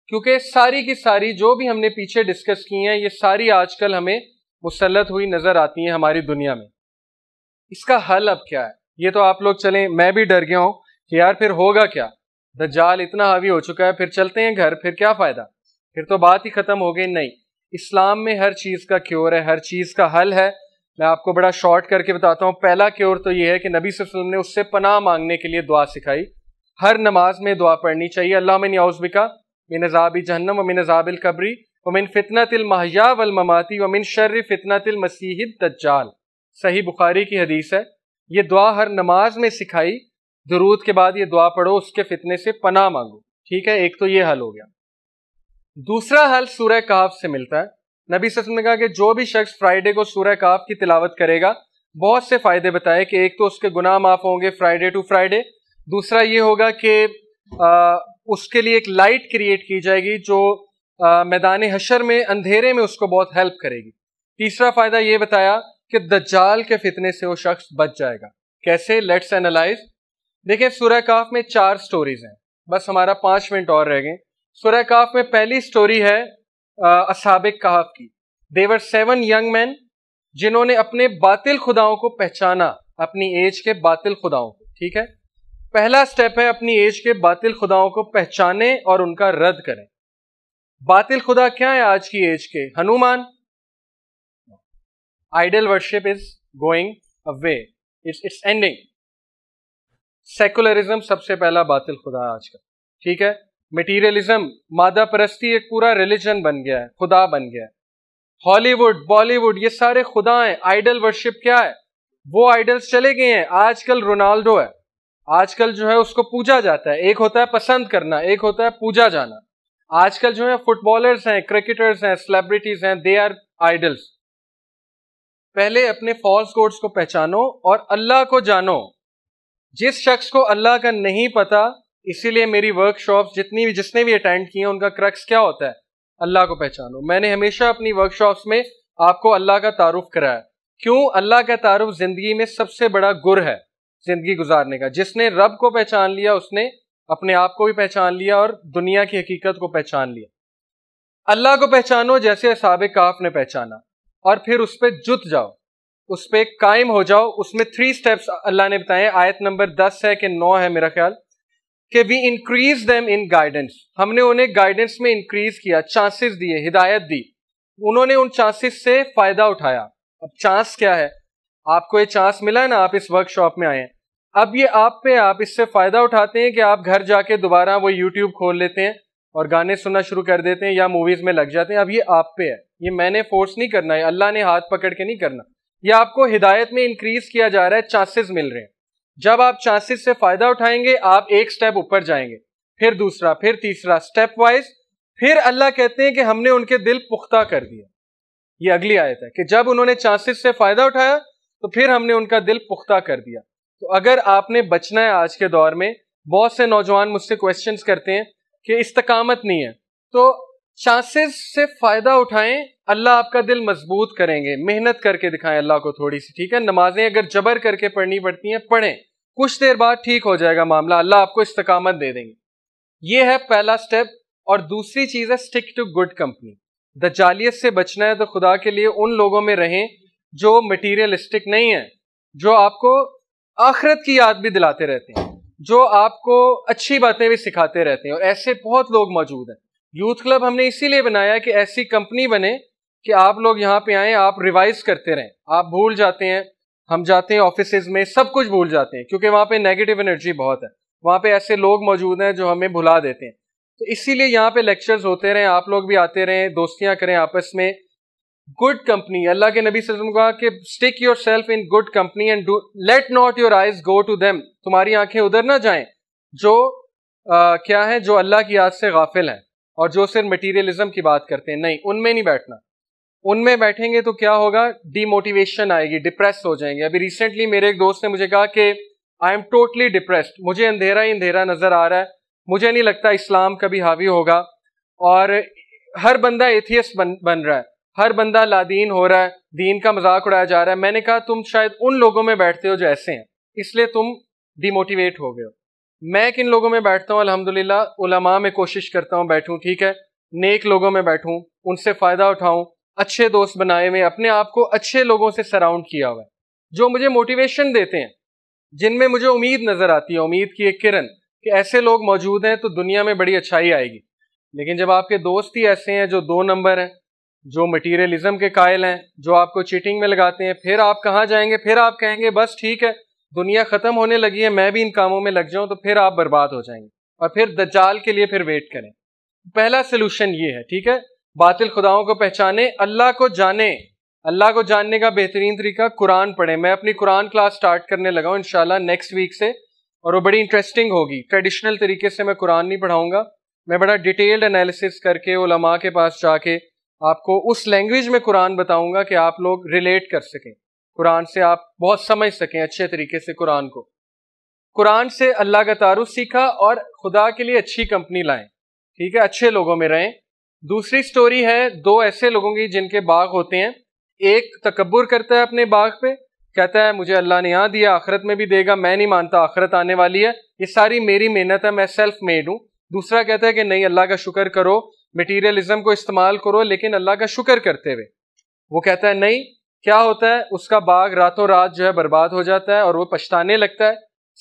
क्योंकि सारी की सारी जो भी हमने पीछे डिस्कस की हैं ये सारी आजकल हमें मुसलत हुई नज़र आती हैं हमारी दुनिया में इसका हल अब क्या है ये तो आप लोग चलें मैं भी डर गया हूँ कि यार फिर होगा क्या दज्जाल इतना हावी हो चुका है फिर चलते हैं घर फिर क्या फ़ायदा फिर तो बात ही ख़त्म हो गई नहीं इस्लाम में हर चीज़ का क्योर है हर चीज़ का हल है मैं आपको बड़ा शॉर्ट करके बताता हूँ पहला क्योर तो ये है कि नबी वसल्लम ने उससे पनाह मांगने के लिए दुआ सिखाई हर नमाज में दुआ पढ़नी चाहिए अल्लाह मिन न्याउज़बिका मिन अजाबी जहन्नम मिन अजाबिल कब्री वमिन फितना तिल महया वलममाती वमिन शर्र फितना तिल दज्जाल सही बुखारी की हदीस है ये दुआ हर नमाज में सिखाई दरूद के बाद ये दुआ पढ़ो उसके फितने से पनाह मांगो ठीक है एक तो ये हल हो गया दूसरा हल सूर्य काफ से मिलता है नबी ससम ने कहा कि जो भी शख्स फ्राइडे को सूर्य काफ की तिलावत करेगा बहुत से फ़ायदे बताए कि एक तो उसके गुनाह माफ़ होंगे फ्राइडे टू फ्राइडे दूसरा ये होगा कि आ, उसके लिए एक लाइट क्रिएट की जाएगी जो मैदान हशर में अंधेरे में उसको बहुत हेल्प करेगी तीसरा फ़ायदा ये बताया कि दज्जाल के फितने से वो शख्स बच जाएगा कैसे लेट्स एनालाइज देखिए सूर्य काफ में चार स्टोरीज हैं बस हमारा पांच मिनट और रह गए सुरह काफ में पहली स्टोरी है असाबिक काफ की देवर सेवन यंग मैन जिन्होंने अपने बातिल खुदाओं को पहचाना अपनी एज के बातिल खुदाओं को ठीक है पहला स्टेप है अपनी एज के बातिल खुदाओं को पहचाने और उनका रद्द करें बातिल खुदा क्या है आज की एज के हनुमान idol worship is going away it's it's ending secularism सबसे पहला बातिल खुदा है आज का ठीक है मटीरियलिज्म मादा परस्ती एक पूरा रिलीजन बन गया है खुदा बन गया है हॉलीवुड बॉलीवुड ये सारे खुदा हैं आइडल वर्शिप क्या है वो आइडल्स चले गए हैं आजकल रोनाल्डो है आजकल जो है उसको पूजा जाता है एक होता है पसंद करना एक होता है पूजा जाना आजकल जो है फुटबॉलर्स हैं क्रिकेटर्स हैं सेलिब्रिटीज हैं दे आर आइडल्स पहले अपने फॉल्स कोड्स को पहचानो और अल्लाह को जानो जिस शख्स को अल्लाह का नहीं पता इसीलिए मेरी वर्कशॉप्स जितनी भी जिसने भी अटेंड की हैं उनका क्रक्स क्या होता है अल्लाह को पहचानो मैंने हमेशा अपनी वर्कशॉप्स में आपको अल्लाह का तारुफ कराया क्यों अल्लाह का तारुफ ज़िंदगी में सबसे बड़ा गुर है ज़िंदगी गुजारने का जिसने रब को पहचान लिया उसने अपने आप को भी पहचान लिया और दुनिया की हकीकत को पहचान लिया अल्लाह को पहचानो जैसे साब काफ ने पहचाना और फिर उस पर जुत जाओ उस पर कायम हो जाओ उसमें थ्री स्टेप्स अल्लाह ने बताए आयत नंबर दस है कि नौ है मेरा ख्याल कि we increase them in guidance हमने उन्हें गाइडेंस में इंक्रीज किया चांसेस दिए हिदायत दी उन्होंने उन चांसेस से फायदा उठाया अब चांस क्या है आपको ये चांस मिला है ना आप इस वर्कशॉप में आए हैं अब ये आप पे आप इससे फायदा उठाते हैं कि आप घर जाके दोबारा वो यूट्यूब खोल लेते हैं और गाने सुनना शुरू कर देते हैं या मूवीज में लग जाते हैं अब ये आप पे है ये मैंने फोर्स नहीं करना है अल्लाह ने हाथ पकड़ के नहीं करना ये आपको हिदायत में इंक्रीज किया जा रहा है चांसेस मिल रहे हैं जब आप चांसेस से फायदा उठाएंगे आप एक स्टेप ऊपर जाएंगे फिर दूसरा फिर तीसरा स्टेप वाइज फिर अल्लाह कहते हैं कि हमने उनके दिल पुख्ता कर दिया ये अगली आयत है कि जब उन्होंने चांसेस से फायदा उठाया तो फिर हमने उनका दिल पुख्ता कर दिया तो अगर आपने बचना है आज के दौर में बहुत से नौजवान मुझसे क्वेश्चंस करते हैं कि इस्तकामत नहीं है तो चांसेस से फायदा उठाएं अल्लाह आपका दिल मजबूत करेंगे मेहनत करके दिखाएं अल्लाह को थोड़ी सी ठीक है नमाजें अगर जबर करके पढ़नी पड़ती हैं पढ़ें कुछ देर बाद ठीक हो जाएगा मामला अल्लाह आपको इस्तकामत दे देंगे ये है पहला स्टेप और दूसरी चीज़ है स्टिक टू गुड कंपनी द जालियत से बचना है तो खुदा के लिए उन लोगों में रहें जो मटीरियलिस्टिक नहीं है जो आपको आखरत की याद भी दिलाते रहते हैं जो आपको अच्छी बातें भी सिखाते रहते हैं और ऐसे बहुत लोग मौजूद हैं यूथ क्लब हमने इसीलिए बनाया कि ऐसी कंपनी बने कि आप लोग यहाँ पे आए आप रिवाइज करते रहें आप भूल जाते हैं हम जाते हैं ऑफिस में सब कुछ भूल जाते हैं क्योंकि वहाँ पे नेगेटिव एनर्जी बहुत है वहाँ पे ऐसे लोग मौजूद हैं जो हमें भुला देते हैं तो इसीलिए यहाँ पे लेक्चर्स होते रहें आप लोग भी आते रहें दोस्तियाँ करें आपस में गुड कंपनी अल्लाह के नबी सजम कहा कि stick yourself in good company and let not your eyes go to them तुम्हारी आंखें उधर ना जाएं जो आ, क्या है जो अल्लाह की याद से गाफिल हैं और जो सिर्फ मटीरियलिज्म की बात करते हैं नहीं उनमें नहीं बैठना उनमें बैठेंगे तो क्या होगा डीमोटिवेशन आएगी डिप्रेस हो जाएंगे अभी रिसेंटली मेरे एक दोस्त ने मुझे कहा कि आई एम टोटली डिप्रेस्ड मुझे अंधेरा ही अंधेरा नज़र आ रहा है मुझे नहीं लगता इस्लाम कभी हावी होगा और हर बंदा एथियस बन बन रहा है हर बंदा लादीन हो रहा है दीन का मजाक उड़ाया जा रहा है मैंने कहा तुम शायद उन लोगों में बैठते हो जो ऐसे हैं इसलिए तुम डिमोटिवेट हो गए हो मैं किन लोगों में बैठता हूँ अलहमदिल्ला उलमा में कोशिश करता हूँ बैठूँ ठीक है नेक लोगों में बैठूँ उनसे फ़ायदा उठाऊँ अच्छे दोस्त बनाए हुए अपने आप को अच्छे लोगों से सराउंड किया हुआ है जो मुझे मोटिवेशन देते हैं जिनमें मुझे उम्मीद नज़र आती है उम्मीद की एक किरण कि ऐसे लोग मौजूद हैं तो दुनिया में बड़ी अच्छाई आएगी लेकिन जब आपके दोस्त ही ऐसे हैं जो दो नंबर हैं जो मटीरियलिज्म के कायल हैं जो आपको चीटिंग में लगाते हैं फिर आप कहाँ जाएंगे फिर आप कहेंगे बस ठीक है दुनिया ख़त्म होने लगी है मैं भी इन कामों में लग जाऊँ तो फिर आप बर्बाद हो जाएंगे और फिर दचाल के लिए फिर वेट करें पहला सोल्यूशन ये है ठीक है बातिल खुदाओं को पहचाने अल्लाह को जाने अल्लाह को जानने का बेहतरीन तरीका कुरान पढ़े मैं अपनी कुरान क्लास स्टार्ट करने लगा हूँ इनशाला नेक्स्ट वीक से और वो बड़ी इंटरेस्टिंग होगी ट्रेडिशनल तरीके से मैं कुरान नहीं पढ़ाऊँगा मैं बड़ा डिटेल्ड एनालिसिस करके उलमा के पास जाके आपको उस लैंग्वेज में कुरान बताऊँगा कि आप लोग रिलेट कर सकें कुरान से आप बहुत समझ सकें अच्छे तरीके से कुरान को कुरान से अल्लाह का तारुफ सीखा और खुदा के लिए अच्छी कंपनी लाएं ठीक है अच्छे लोगों में रहें दूसरी स्टोरी है दो ऐसे लोगों की जिनके बाग होते हैं एक तकबर करता है अपने बाग पे कहता है मुझे अल्लाह ने यहाँ दिया आखरत में भी देगा मैं नहीं मानता आखरत आने वाली है ये सारी मेरी मेहनत है मैं सेल्फ मेड हूँ दूसरा कहता है कि नहीं अल्लाह का शुक्र करो मटीरियलिज्म को इस्तेमाल करो लेकिन अल्लाह का शुक्र करते हुए वो कहता है नहीं क्या होता है उसका बाग रातों रात जो है बर्बाद हो जाता है और वो पछताने लगता है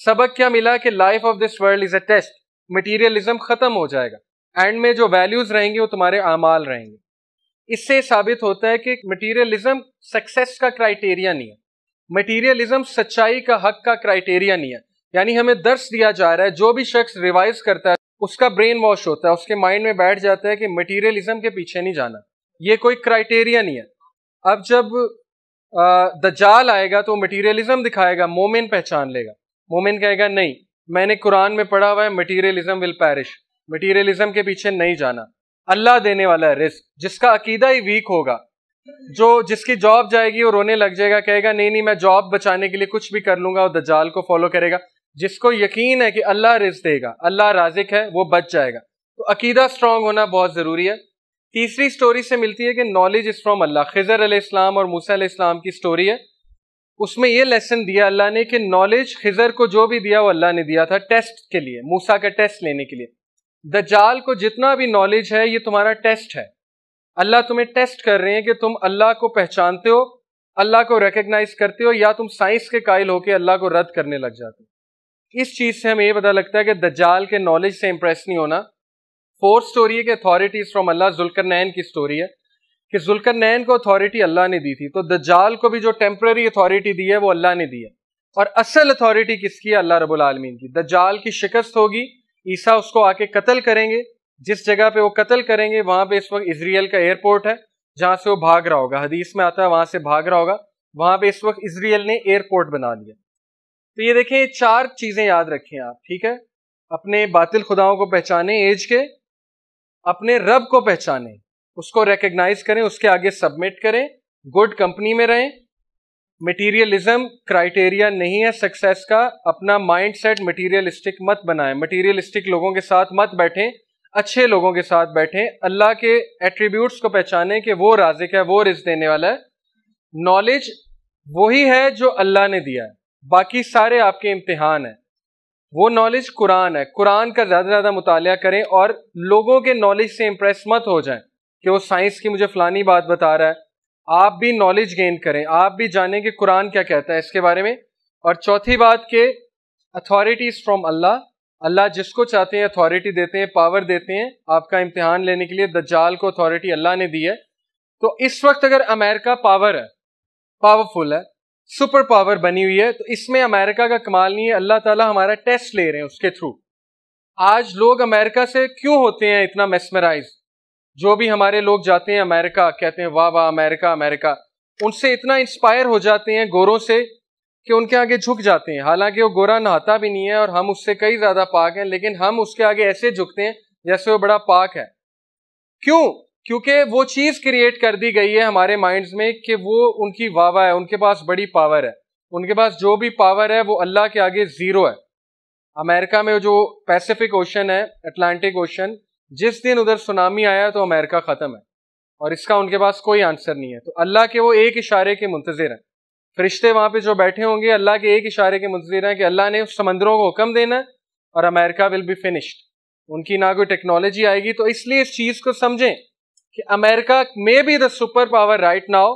सबक क्या मिला कि life of this world is a test materialism खत्म हो जाएगा एंड में जो वैल्यूज रहेंगे वो तुम्हारे अमाल रहेंगे इससे साबित होता है कि मटीरियलिज्म सक्सेस का क्राइटेरिया नहीं है मटीरियलिज्म सच्चाई का हक का क्राइटेरिया नहीं है यानी हमें दर्श दिया जा रहा है जो भी शख्स रिवाइज करता है उसका ब्रेन वॉश होता है उसके माइंड में बैठ जाता है कि मटीरियलिज्म के पीछे नहीं जाना ये कोई क्राइटेरिया नहीं है अब जब द जाल आएगा तो मटीरियलिज्म दिखाएगा मोमिन पहचान लेगा मोमिन कहेगा नहीं मैंने कुरान में पढ़ा हुआ है मटीरियलिज्म विल पैरिश मटीरियलिज्म के पीछे नहीं जाना अल्लाह देने वाला है रिस्क जिसका अकीदा ही वीक होगा जो जिसकी जॉब जाएगी वो रोने लग जाएगा कहेगा नहीं नहीं मैं जॉब बचाने के लिए कुछ भी कर लूंगा और जाल को फॉलो करेगा जिसको यकीन है कि अल्लाह रिस्क देगा अल्लाह राजिक है वो बच जाएगा तो अकीदा स्ट्रांग होना बहुत ज़रूरी है तीसरी स्टोरी से मिलती है कि नॉलेज इज़ फ्रॉम अल्लाह खजर इस्लाम और मूसा इस्लाम की स्टोरी है उसमें यह लेसन दिया अल्लाह ने कि नॉलेज खिजर को जो भी दिया वो अल्लाह ने दिया था टेस्ट के लिए मूसा का टेस्ट लेने के लिए द जाल को जितना भी नॉलेज है ये तुम्हारा टेस्ट है अल्लाह तुम्हें टेस्ट कर रहे हैं कि तुम अल्लाह को पहचानते हो अल्लाह को रिकग्नाइज करते हो या तुम साइंस के कायल होकर अल्लाह को रद्द करने लग जाते हो इस चीज़ से हमें यह पता लगता है कि दजाल के नॉलेज से इंप्रेस नहीं होना फोर्थ स्टोरी है कि इज फ्रॉम अल्लाह जुलकर नैन की स्टोरी है कि जुलकर नैन को अथॉरिटी अल्लाह ने दी थी तो दजाल को भी जो टेम्प्ररी अथॉरिटी दी है वो अल्लाह ने दी है और असल अथॉरिटी किसकी है अल्लाह रबुल आलमीन की दजाल की शिकस्त होगी ईसा उसको आके कत्ल करेंगे जिस जगह पे वो कत्ल करेंगे वहां पे इस वक्त इसराइल का एयरपोर्ट है जहां से वो भाग रहा होगा हदीस में आता है वहां से भाग रहा होगा वहां पे इस वक्त इसराइल ने एयरपोर्ट बना लिया तो ये देखें चार चीजें याद रखें आप ठीक है अपने बातिल खुदाओं को पहचाने एज के अपने रब को पहचाने उसको रिकग्नाइज करें उसके आगे सबमिट करें गुड कंपनी में रहें मटीरियलिज्म क्राइटेरिया नहीं है सक्सेस का अपना माइंड सेट मटीरियलिस्टिक मत बनाएं मटीरियलिस्टिक लोगों के साथ मत बैठें अच्छे लोगों के साथ बैठें अल्लाह के एट्रीब्यूट्स को पहचानें कि वो राजिक है वो रिज देने वाला है नॉलेज वही है जो अल्लाह ने दिया है बाकी सारे आपके इम्तिहान हैं वो नॉलेज कुरान है कुरान का ज़्यादा से ज़्यादा मुताया करें और लोगों के नॉलेज से इम्प्रेस मत हो जाएं कि वो साइंस की मुझे फ़लानी बात बता रहा है आप भी नॉलेज गेन करें आप भी जानें कि कुरान क्या कहता है इसके बारे में और चौथी बात के अथॉरिटीज़ फ्रॉम अल्लाह अल्लाह जिसको चाहते हैं अथॉरिटी देते हैं पावर देते हैं आपका इम्तहान लेने के लिए दज्जाल को अथॉरिटी अल्लाह ने दी है तो इस वक्त अगर अमेरिका पावर है पावरफुल है सुपर पावर बनी हुई है तो इसमें अमेरिका का कमाल नहीं है अल्लाह ताला हमारा टेस्ट ले रहे हैं उसके थ्रू आज लोग अमेरिका से क्यों होते हैं इतना मेस्मराइज जो भी हमारे लोग जाते हैं अमेरिका कहते हैं वाह वाह अमेरिका अमेरिका उनसे इतना इंस्पायर हो जाते हैं गोरों से कि उनके आगे झुक जाते हैं हालांकि वो गोरा नहाता भी नहीं है और हम उससे कई ज़्यादा पाक हैं लेकिन हम उसके आगे ऐसे झुकते हैं जैसे वो बड़ा पाक है क्यों क्योंकि वो चीज़ क्रिएट कर दी गई है हमारे माइंड्स में कि वो उनकी वाहवा है उनके पास बड़ी पावर है उनके पास जो भी पावर है वो अल्लाह के आगे ज़ीरो है अमेरिका में जो पैसिफिक ओशन है अटलांटिक ओशन जिस दिन उधर सुनामी आया तो अमेरिका ख़त्म है और इसका उनके पास कोई आंसर नहीं है तो अल्लाह के वो एक इशारे के मुंतजर हैं फरिश्ते वहाँ पे जो बैठे होंगे अल्लाह के एक इशारे के मुंतजर हैं कि अल्लाह ने समंदरों को हुक्म देना और अमेरिका विल बी फिनिश्ड उनकी ना कोई टेक्नोलॉजी आएगी तो इसलिए इस चीज़ को समझें America may be the super power right now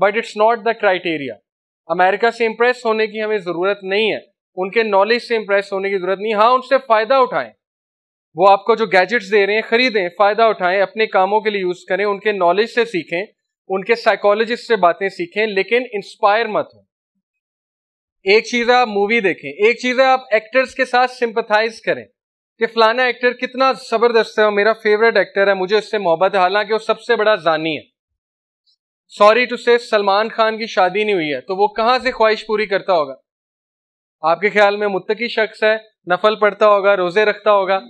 but it's not the criteria America से इंप्रेस होने की हमें ज़रूरत नहीं है उनके नॉलेज से इंप्रेस होने की ज़रूरत नहीं हाँ उनसे फ़ायदा उठाएं वो आपको जो गैजेट्स दे रहे हैं ख़रीदें फ़ायदा उठाएं अपने कामों के लिए यूज़ करें उनके नॉलेज से सीखें उनके साइकोलॉजिस्ट से बातें सीखें लेकिन इंस्पायर मत हों एक चीज़ है आप मूवी देखें एक चीज़ है आप एक्टर्स के साथ सिंपथाइज करें कि फलाना एक्टर कितना ज़बरदस्त है और मेरा फेवरेट एक्टर है मुझे उससे मोहब्बत है हालांकि वो सबसे बड़ा जानी है सॉरी टू से सलमान खान की शादी नहीं हुई है तो वो कहाँ से ख्वाहिश पूरी करता होगा आपके ख्याल में मुत्तकी शख्स है नफल पढ़ता होगा रोजे रखता होगा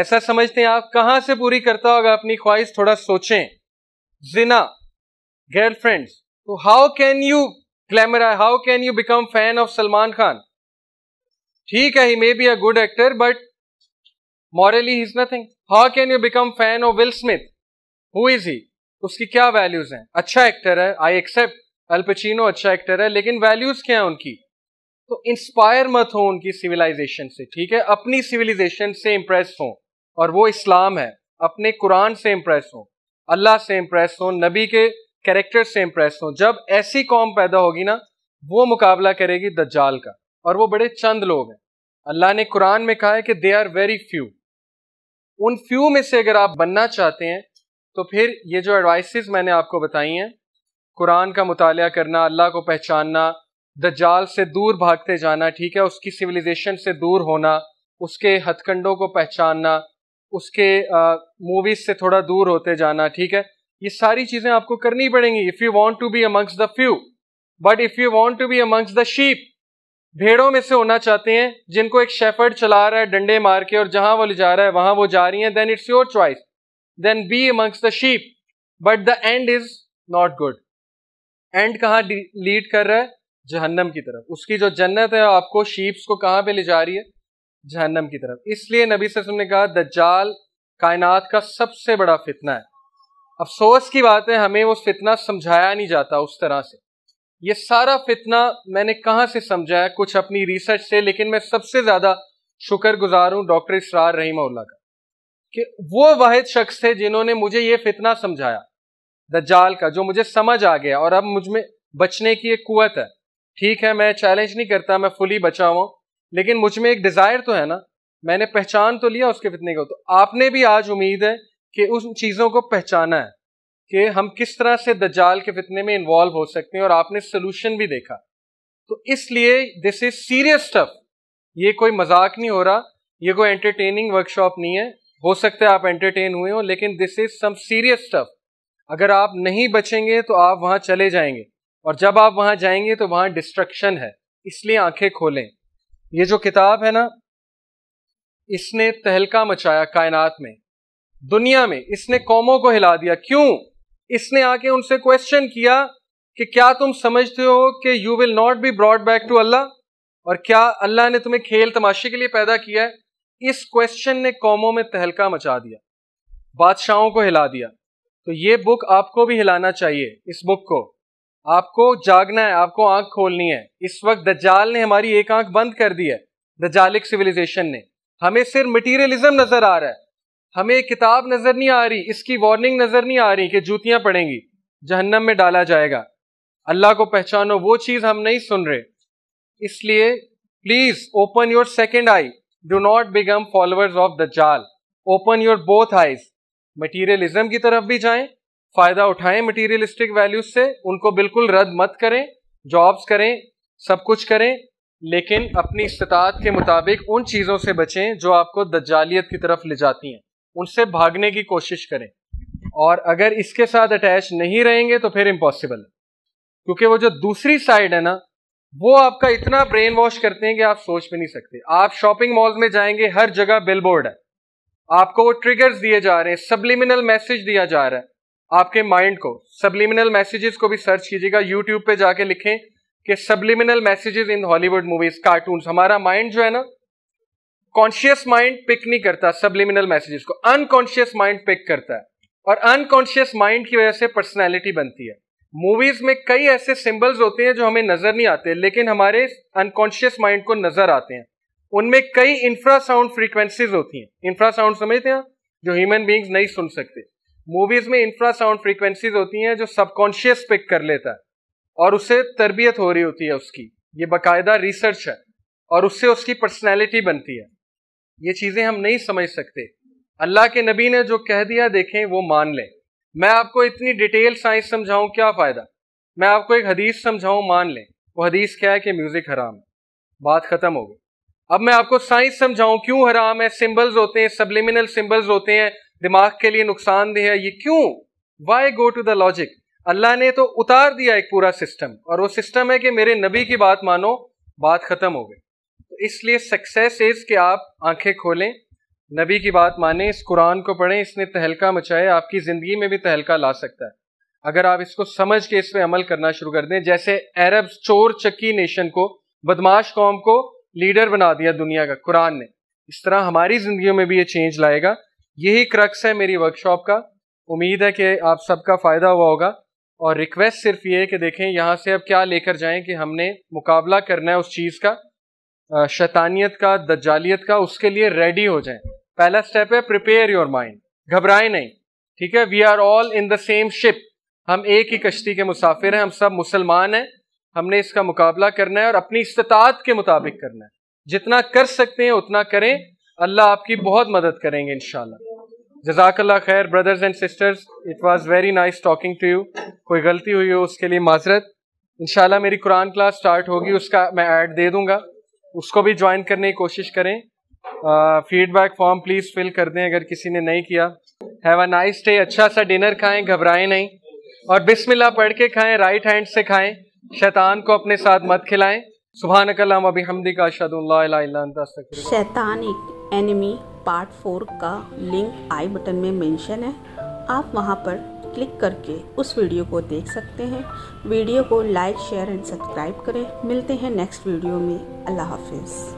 ऐसा समझते हैं आप कहां से पूरी करता होगा अपनी ख्वाहिश थोड़ा सोचें जिना गर्लफ्रेंड्स तो how can you glamour how can you become fan of Salman Khan ठीक है he may be a good actor but morally is nothing how can you become fan of Will Smith who is he उसकी क्या values हैं अच्छा actor है I accept अल्पचिनो अच्छा actor है लेकिन वैल्यूज क्या है उनकी तो इंस्पायर मत हो उनकी सिविलाइजेशन से ठीक है अपनी सिविलाइजेशन से इंप्रेस हो और वो इस्लाम है अपने कुरान से इंप्रेस हो अल्लाह से इम्प्रेस हो नबी के कैरेक्टर से इंप्रेस हो जब ऐसी कॉम पैदा होगी ना वो मुकाबला करेगी दज्जाल का और वो बड़े चंद लोग हैं अल्लाह ने कुरान में कहा है कि दे आर वेरी फ्यू उन फ्यू में से अगर आप बनना चाहते हैं तो फिर ये जो एडवाइसेस मैंने आपको बताई हैं कुरान का मुताल करना अल्लाह को पहचानना जाल से दूर भागते जाना ठीक है उसकी सिविलाइजेशन से दूर होना उसके हथकंडों को पहचानना उसके मूवीज से थोड़ा दूर होते जाना ठीक है ये सारी चीज़ें आपको करनी पड़ेंगी if you want to be amongst the few but if you want to be amongst the sheep भेड़ों में से होना चाहते हैं जिनको एक शेफर्ड चला रहा है डंडे मार के और जहां वो ले जा रहा है वहां वो जा रही हैं then it's your choice then be amongst the sheep but the end is not good end कहाँ लीड कर रहा है जहन्नम की तरफ उसकी जो जन्नत है आपको शीप्स को कहाँ पे ले जा रही है जहन्नम की तरफ इसलिए नबी सरसम ने कहा द जाल कायनात का सबसे बड़ा फितना है अफसोस की बात है हमें वो फितना समझाया नहीं जाता उस तरह से ये सारा फितना मैंने कहाँ से समझा है कुछ अपनी रिसर्च से लेकिन मैं सबसे ज़्यादा शुक्र गुजार हूँ डॉक्टर इसरार रही का कि वो वाहिद शख्स थे जिन्होंने मुझे ये फितना समझाया द जाल का जो मुझे समझ आ गया और अब मुझ में बचने की एक कुत है ठीक है मैं चैलेंज नहीं करता मैं फुली बचा हुआ लेकिन मुझ में एक डिज़ायर तो है ना मैंने पहचान तो लिया उसके फितने को तो आपने भी आज उम्मीद है कि उस चीज़ों को पहचाना है कि हम किस तरह से दजाल के फितने में इन्वॉल्व हो सकते हैं और आपने सोल्यूशन भी देखा तो इसलिए दिस इज सीरियस स्टफ ये कोई मजाक नहीं हो रहा ये कोई एंटरटेनिंग वर्कशॉप नहीं है हो सकता है आप एंटरटेन हुए हो लेकिन this is some serious stuff अगर आप नहीं बचेंगे तो आप वहां चले जाएंगे और जब आप वहां जाएंगे तो वहां डिस्ट्रक्शन है इसलिए आंखें खोलें ये जो किताब है ना इसने तहलका मचाया कायनात में दुनिया में इसने कौमों को हिला दिया क्यों इसने आके उनसे क्वेश्चन किया कि क्या तुम समझते हो कि you will not be brought back to Allah और क्या अल्लाह ने तुम्हें खेल तमाशे के लिए पैदा किया है इस क्वेश्चन ने कौमों में तहलका मचा दिया बादशाहों को हिला दिया तो ये बुक आपको भी हिलाना चाहिए इस बुक को आपको जागना है आपको आंख खोलनी है इस वक्त दज्जाल ने हमारी एक आंख बंद कर दी है दज्जालिक सिविलाइजेशन ने हमें सिर्फ मटीरियलिज्म नजर आ रहा है हमें किताब नज़र नहीं आ रही इसकी वार्निंग नज़र नहीं आ रही कि जूतियाँ पड़ेंगी जहन्नम में डाला जाएगा अल्लाह को पहचानो वो चीज़ हम नहीं सुन रहे इसलिए please open your second eye do not become followers of the जाल open your both eyes materialism की तरफ भी जाएं फ़ायदा उठाएं मटीरियलिस्टिक वैल्यूज से उनको बिल्कुल रद्द मत करें जॉब्स करें सब कुछ करें लेकिन अपनी इस्तात के मुताबिक उन चीज़ों से बचें जो आपको दज्जालियत की तरफ ले जाती हैं उनसे भागने की कोशिश करें और अगर इसके साथ अटैच नहीं रहेंगे तो फिर इम्पॉसिबल है क्योंकि वो जो दूसरी साइड है ना वो आपका इतना ब्रेन वॉश करते हैं कि आप सोच भी नहीं सकते आप शॉपिंग मॉल में जाएंगे हर जगह बिल बोर्ड है आपको वो ट्रिगर्स दिए जा रहे हैं सबलिमिनल मैसेज दिया जा रहा है आपके माइंड को सबलिमिनल मैसेजेस को भी सर्च कीजिएगा यूट्यूब पे जाके लिखें कि subliminal messages in Hollywood movies cartoon हमारा माइंड जो है ना कॉन्शियस माइंड पिक नहीं करता सबलिमिनल मैसेजेस को अनकॉन्शियस माइंड पिक करता है और अनकॉन्शियस माइंड की वजह से पर्सनैलिटी बनती है मूवीज में कई ऐसे सिंबल्स होते हैं जो हमें नजर नहीं आते लेकिन हमारे अनकॉन्शियस माइंड को नजर आते हैं उनमें कई इंफ्रासाउंड फ्रीक्वेंसीज होती हैं इंफ्रासाउंड समझते हैं जो ह्यूमन बींग्स नहीं सुन सकते मूवीज में इंफ्रासाउंड फ्रीक्वेंसीज होती हैं जो सबकॉन्शियस पिक कर लेता है और उससे तरबियत हो रही होती है उसकी ये बाकायदा रिसर्च है और उससे उसकी पर्सनैलिटी बनती है ये चीजें हम नहीं समझ सकते अल्लाह के नबी ने जो कह दिया देखें वो मान लें मैं आपको इतनी डिटेल साइंस समझाऊं क्या फ़ायदा मैं आपको एक हदीस समझाऊं मान लें वो हदीस क्या है कि म्यूज़िक हराम है बात ख़त्म हो गई अब मैं आपको साइंस समझाऊं क्यों हराम है सिंबल्स होते हैं सबलिमिनल सिंबल्स होते हैं दिमाग के लिए नुकसानदेह है ये क्यों why go to the logic Allah ने तो उतार दिया एक पूरा सिस्टम और वो सिस्टम है कि मेरे नबी की बात मानो बात ख़त्म हो गई तो इसलिए सक्सेस इज कि आप आंखें खोलें नबी की बात माने इस कुरान को पढ़ें इसने तहलका मचाया आपकी ज़िंदगी में भी तहलका ला सकता है अगर आप इसको समझ के इस पर अमल करना शुरू कर दें जैसे अरब चोर चक्की नेशन को बदमाश कौम को लीडर बना दिया दुनिया का कुरान ने इस तरह हमारी ज़िंदगी में भी ये चेंज लाएगा यही क्रक्स है मेरी वर्कशॉप का उम्मीद है कि आप सबका फ़ायदा हुआ होगा और रिक्वेस्ट सिर्फ ये है कि देखें यहाँ से अब क्या लेकर जाएं कि हमने मुकाबला करना है उस चीज़ का शैतानियत का दज्जालियत का उसके लिए रेडी हो जाएं पहला स्टेप है प्रिपेयर योर माइंड घबराए नहीं ठीक है we are all in the same ship हम एक ही कश्ती के मुसाफिर हैं हम सब मुसलमान हैं हमने इसका मुकाबला करना है और अपनी इस्तात के मुताबिक करना है जितना कर सकते हैं उतना करें अल्लाह आपकी बहुत मदद करेंगे इन जजाकल्ला खैर brothers and sisters it was very nice talking to you कोई गलती हुई हो उसके लिए माजरत इनशाला मेरी कुरान क्लास स्टार्ट होगी उसका मैं ऐड दे दूंगा उसको भी ज्वाइन करने की कोशिश करें फीडबैक फॉर्म प्लीज फिल कर दें अगर किसी ने नहीं किया हैव अ नाइस डे अच्छा सा डिनर खाएं घबराएं नहीं और बिस्मिल्लाह पढ़ के खाएं राइट हैंड से खाएं शैतान को अपने साथ मत खिलाएं सुबह कलाम अभी हमदी का शैतान एक एनिमी पार्ट फोर का लिंक आई बटन में मेंशन है आप वहां पर क्लिक करके उस वीडियो को देख सकते हैं वीडियो को लाइक शेयर एंड सब्सक्राइब करें मिलते हैं नेक्स्ट वीडियो में अल्लाह हाफिज़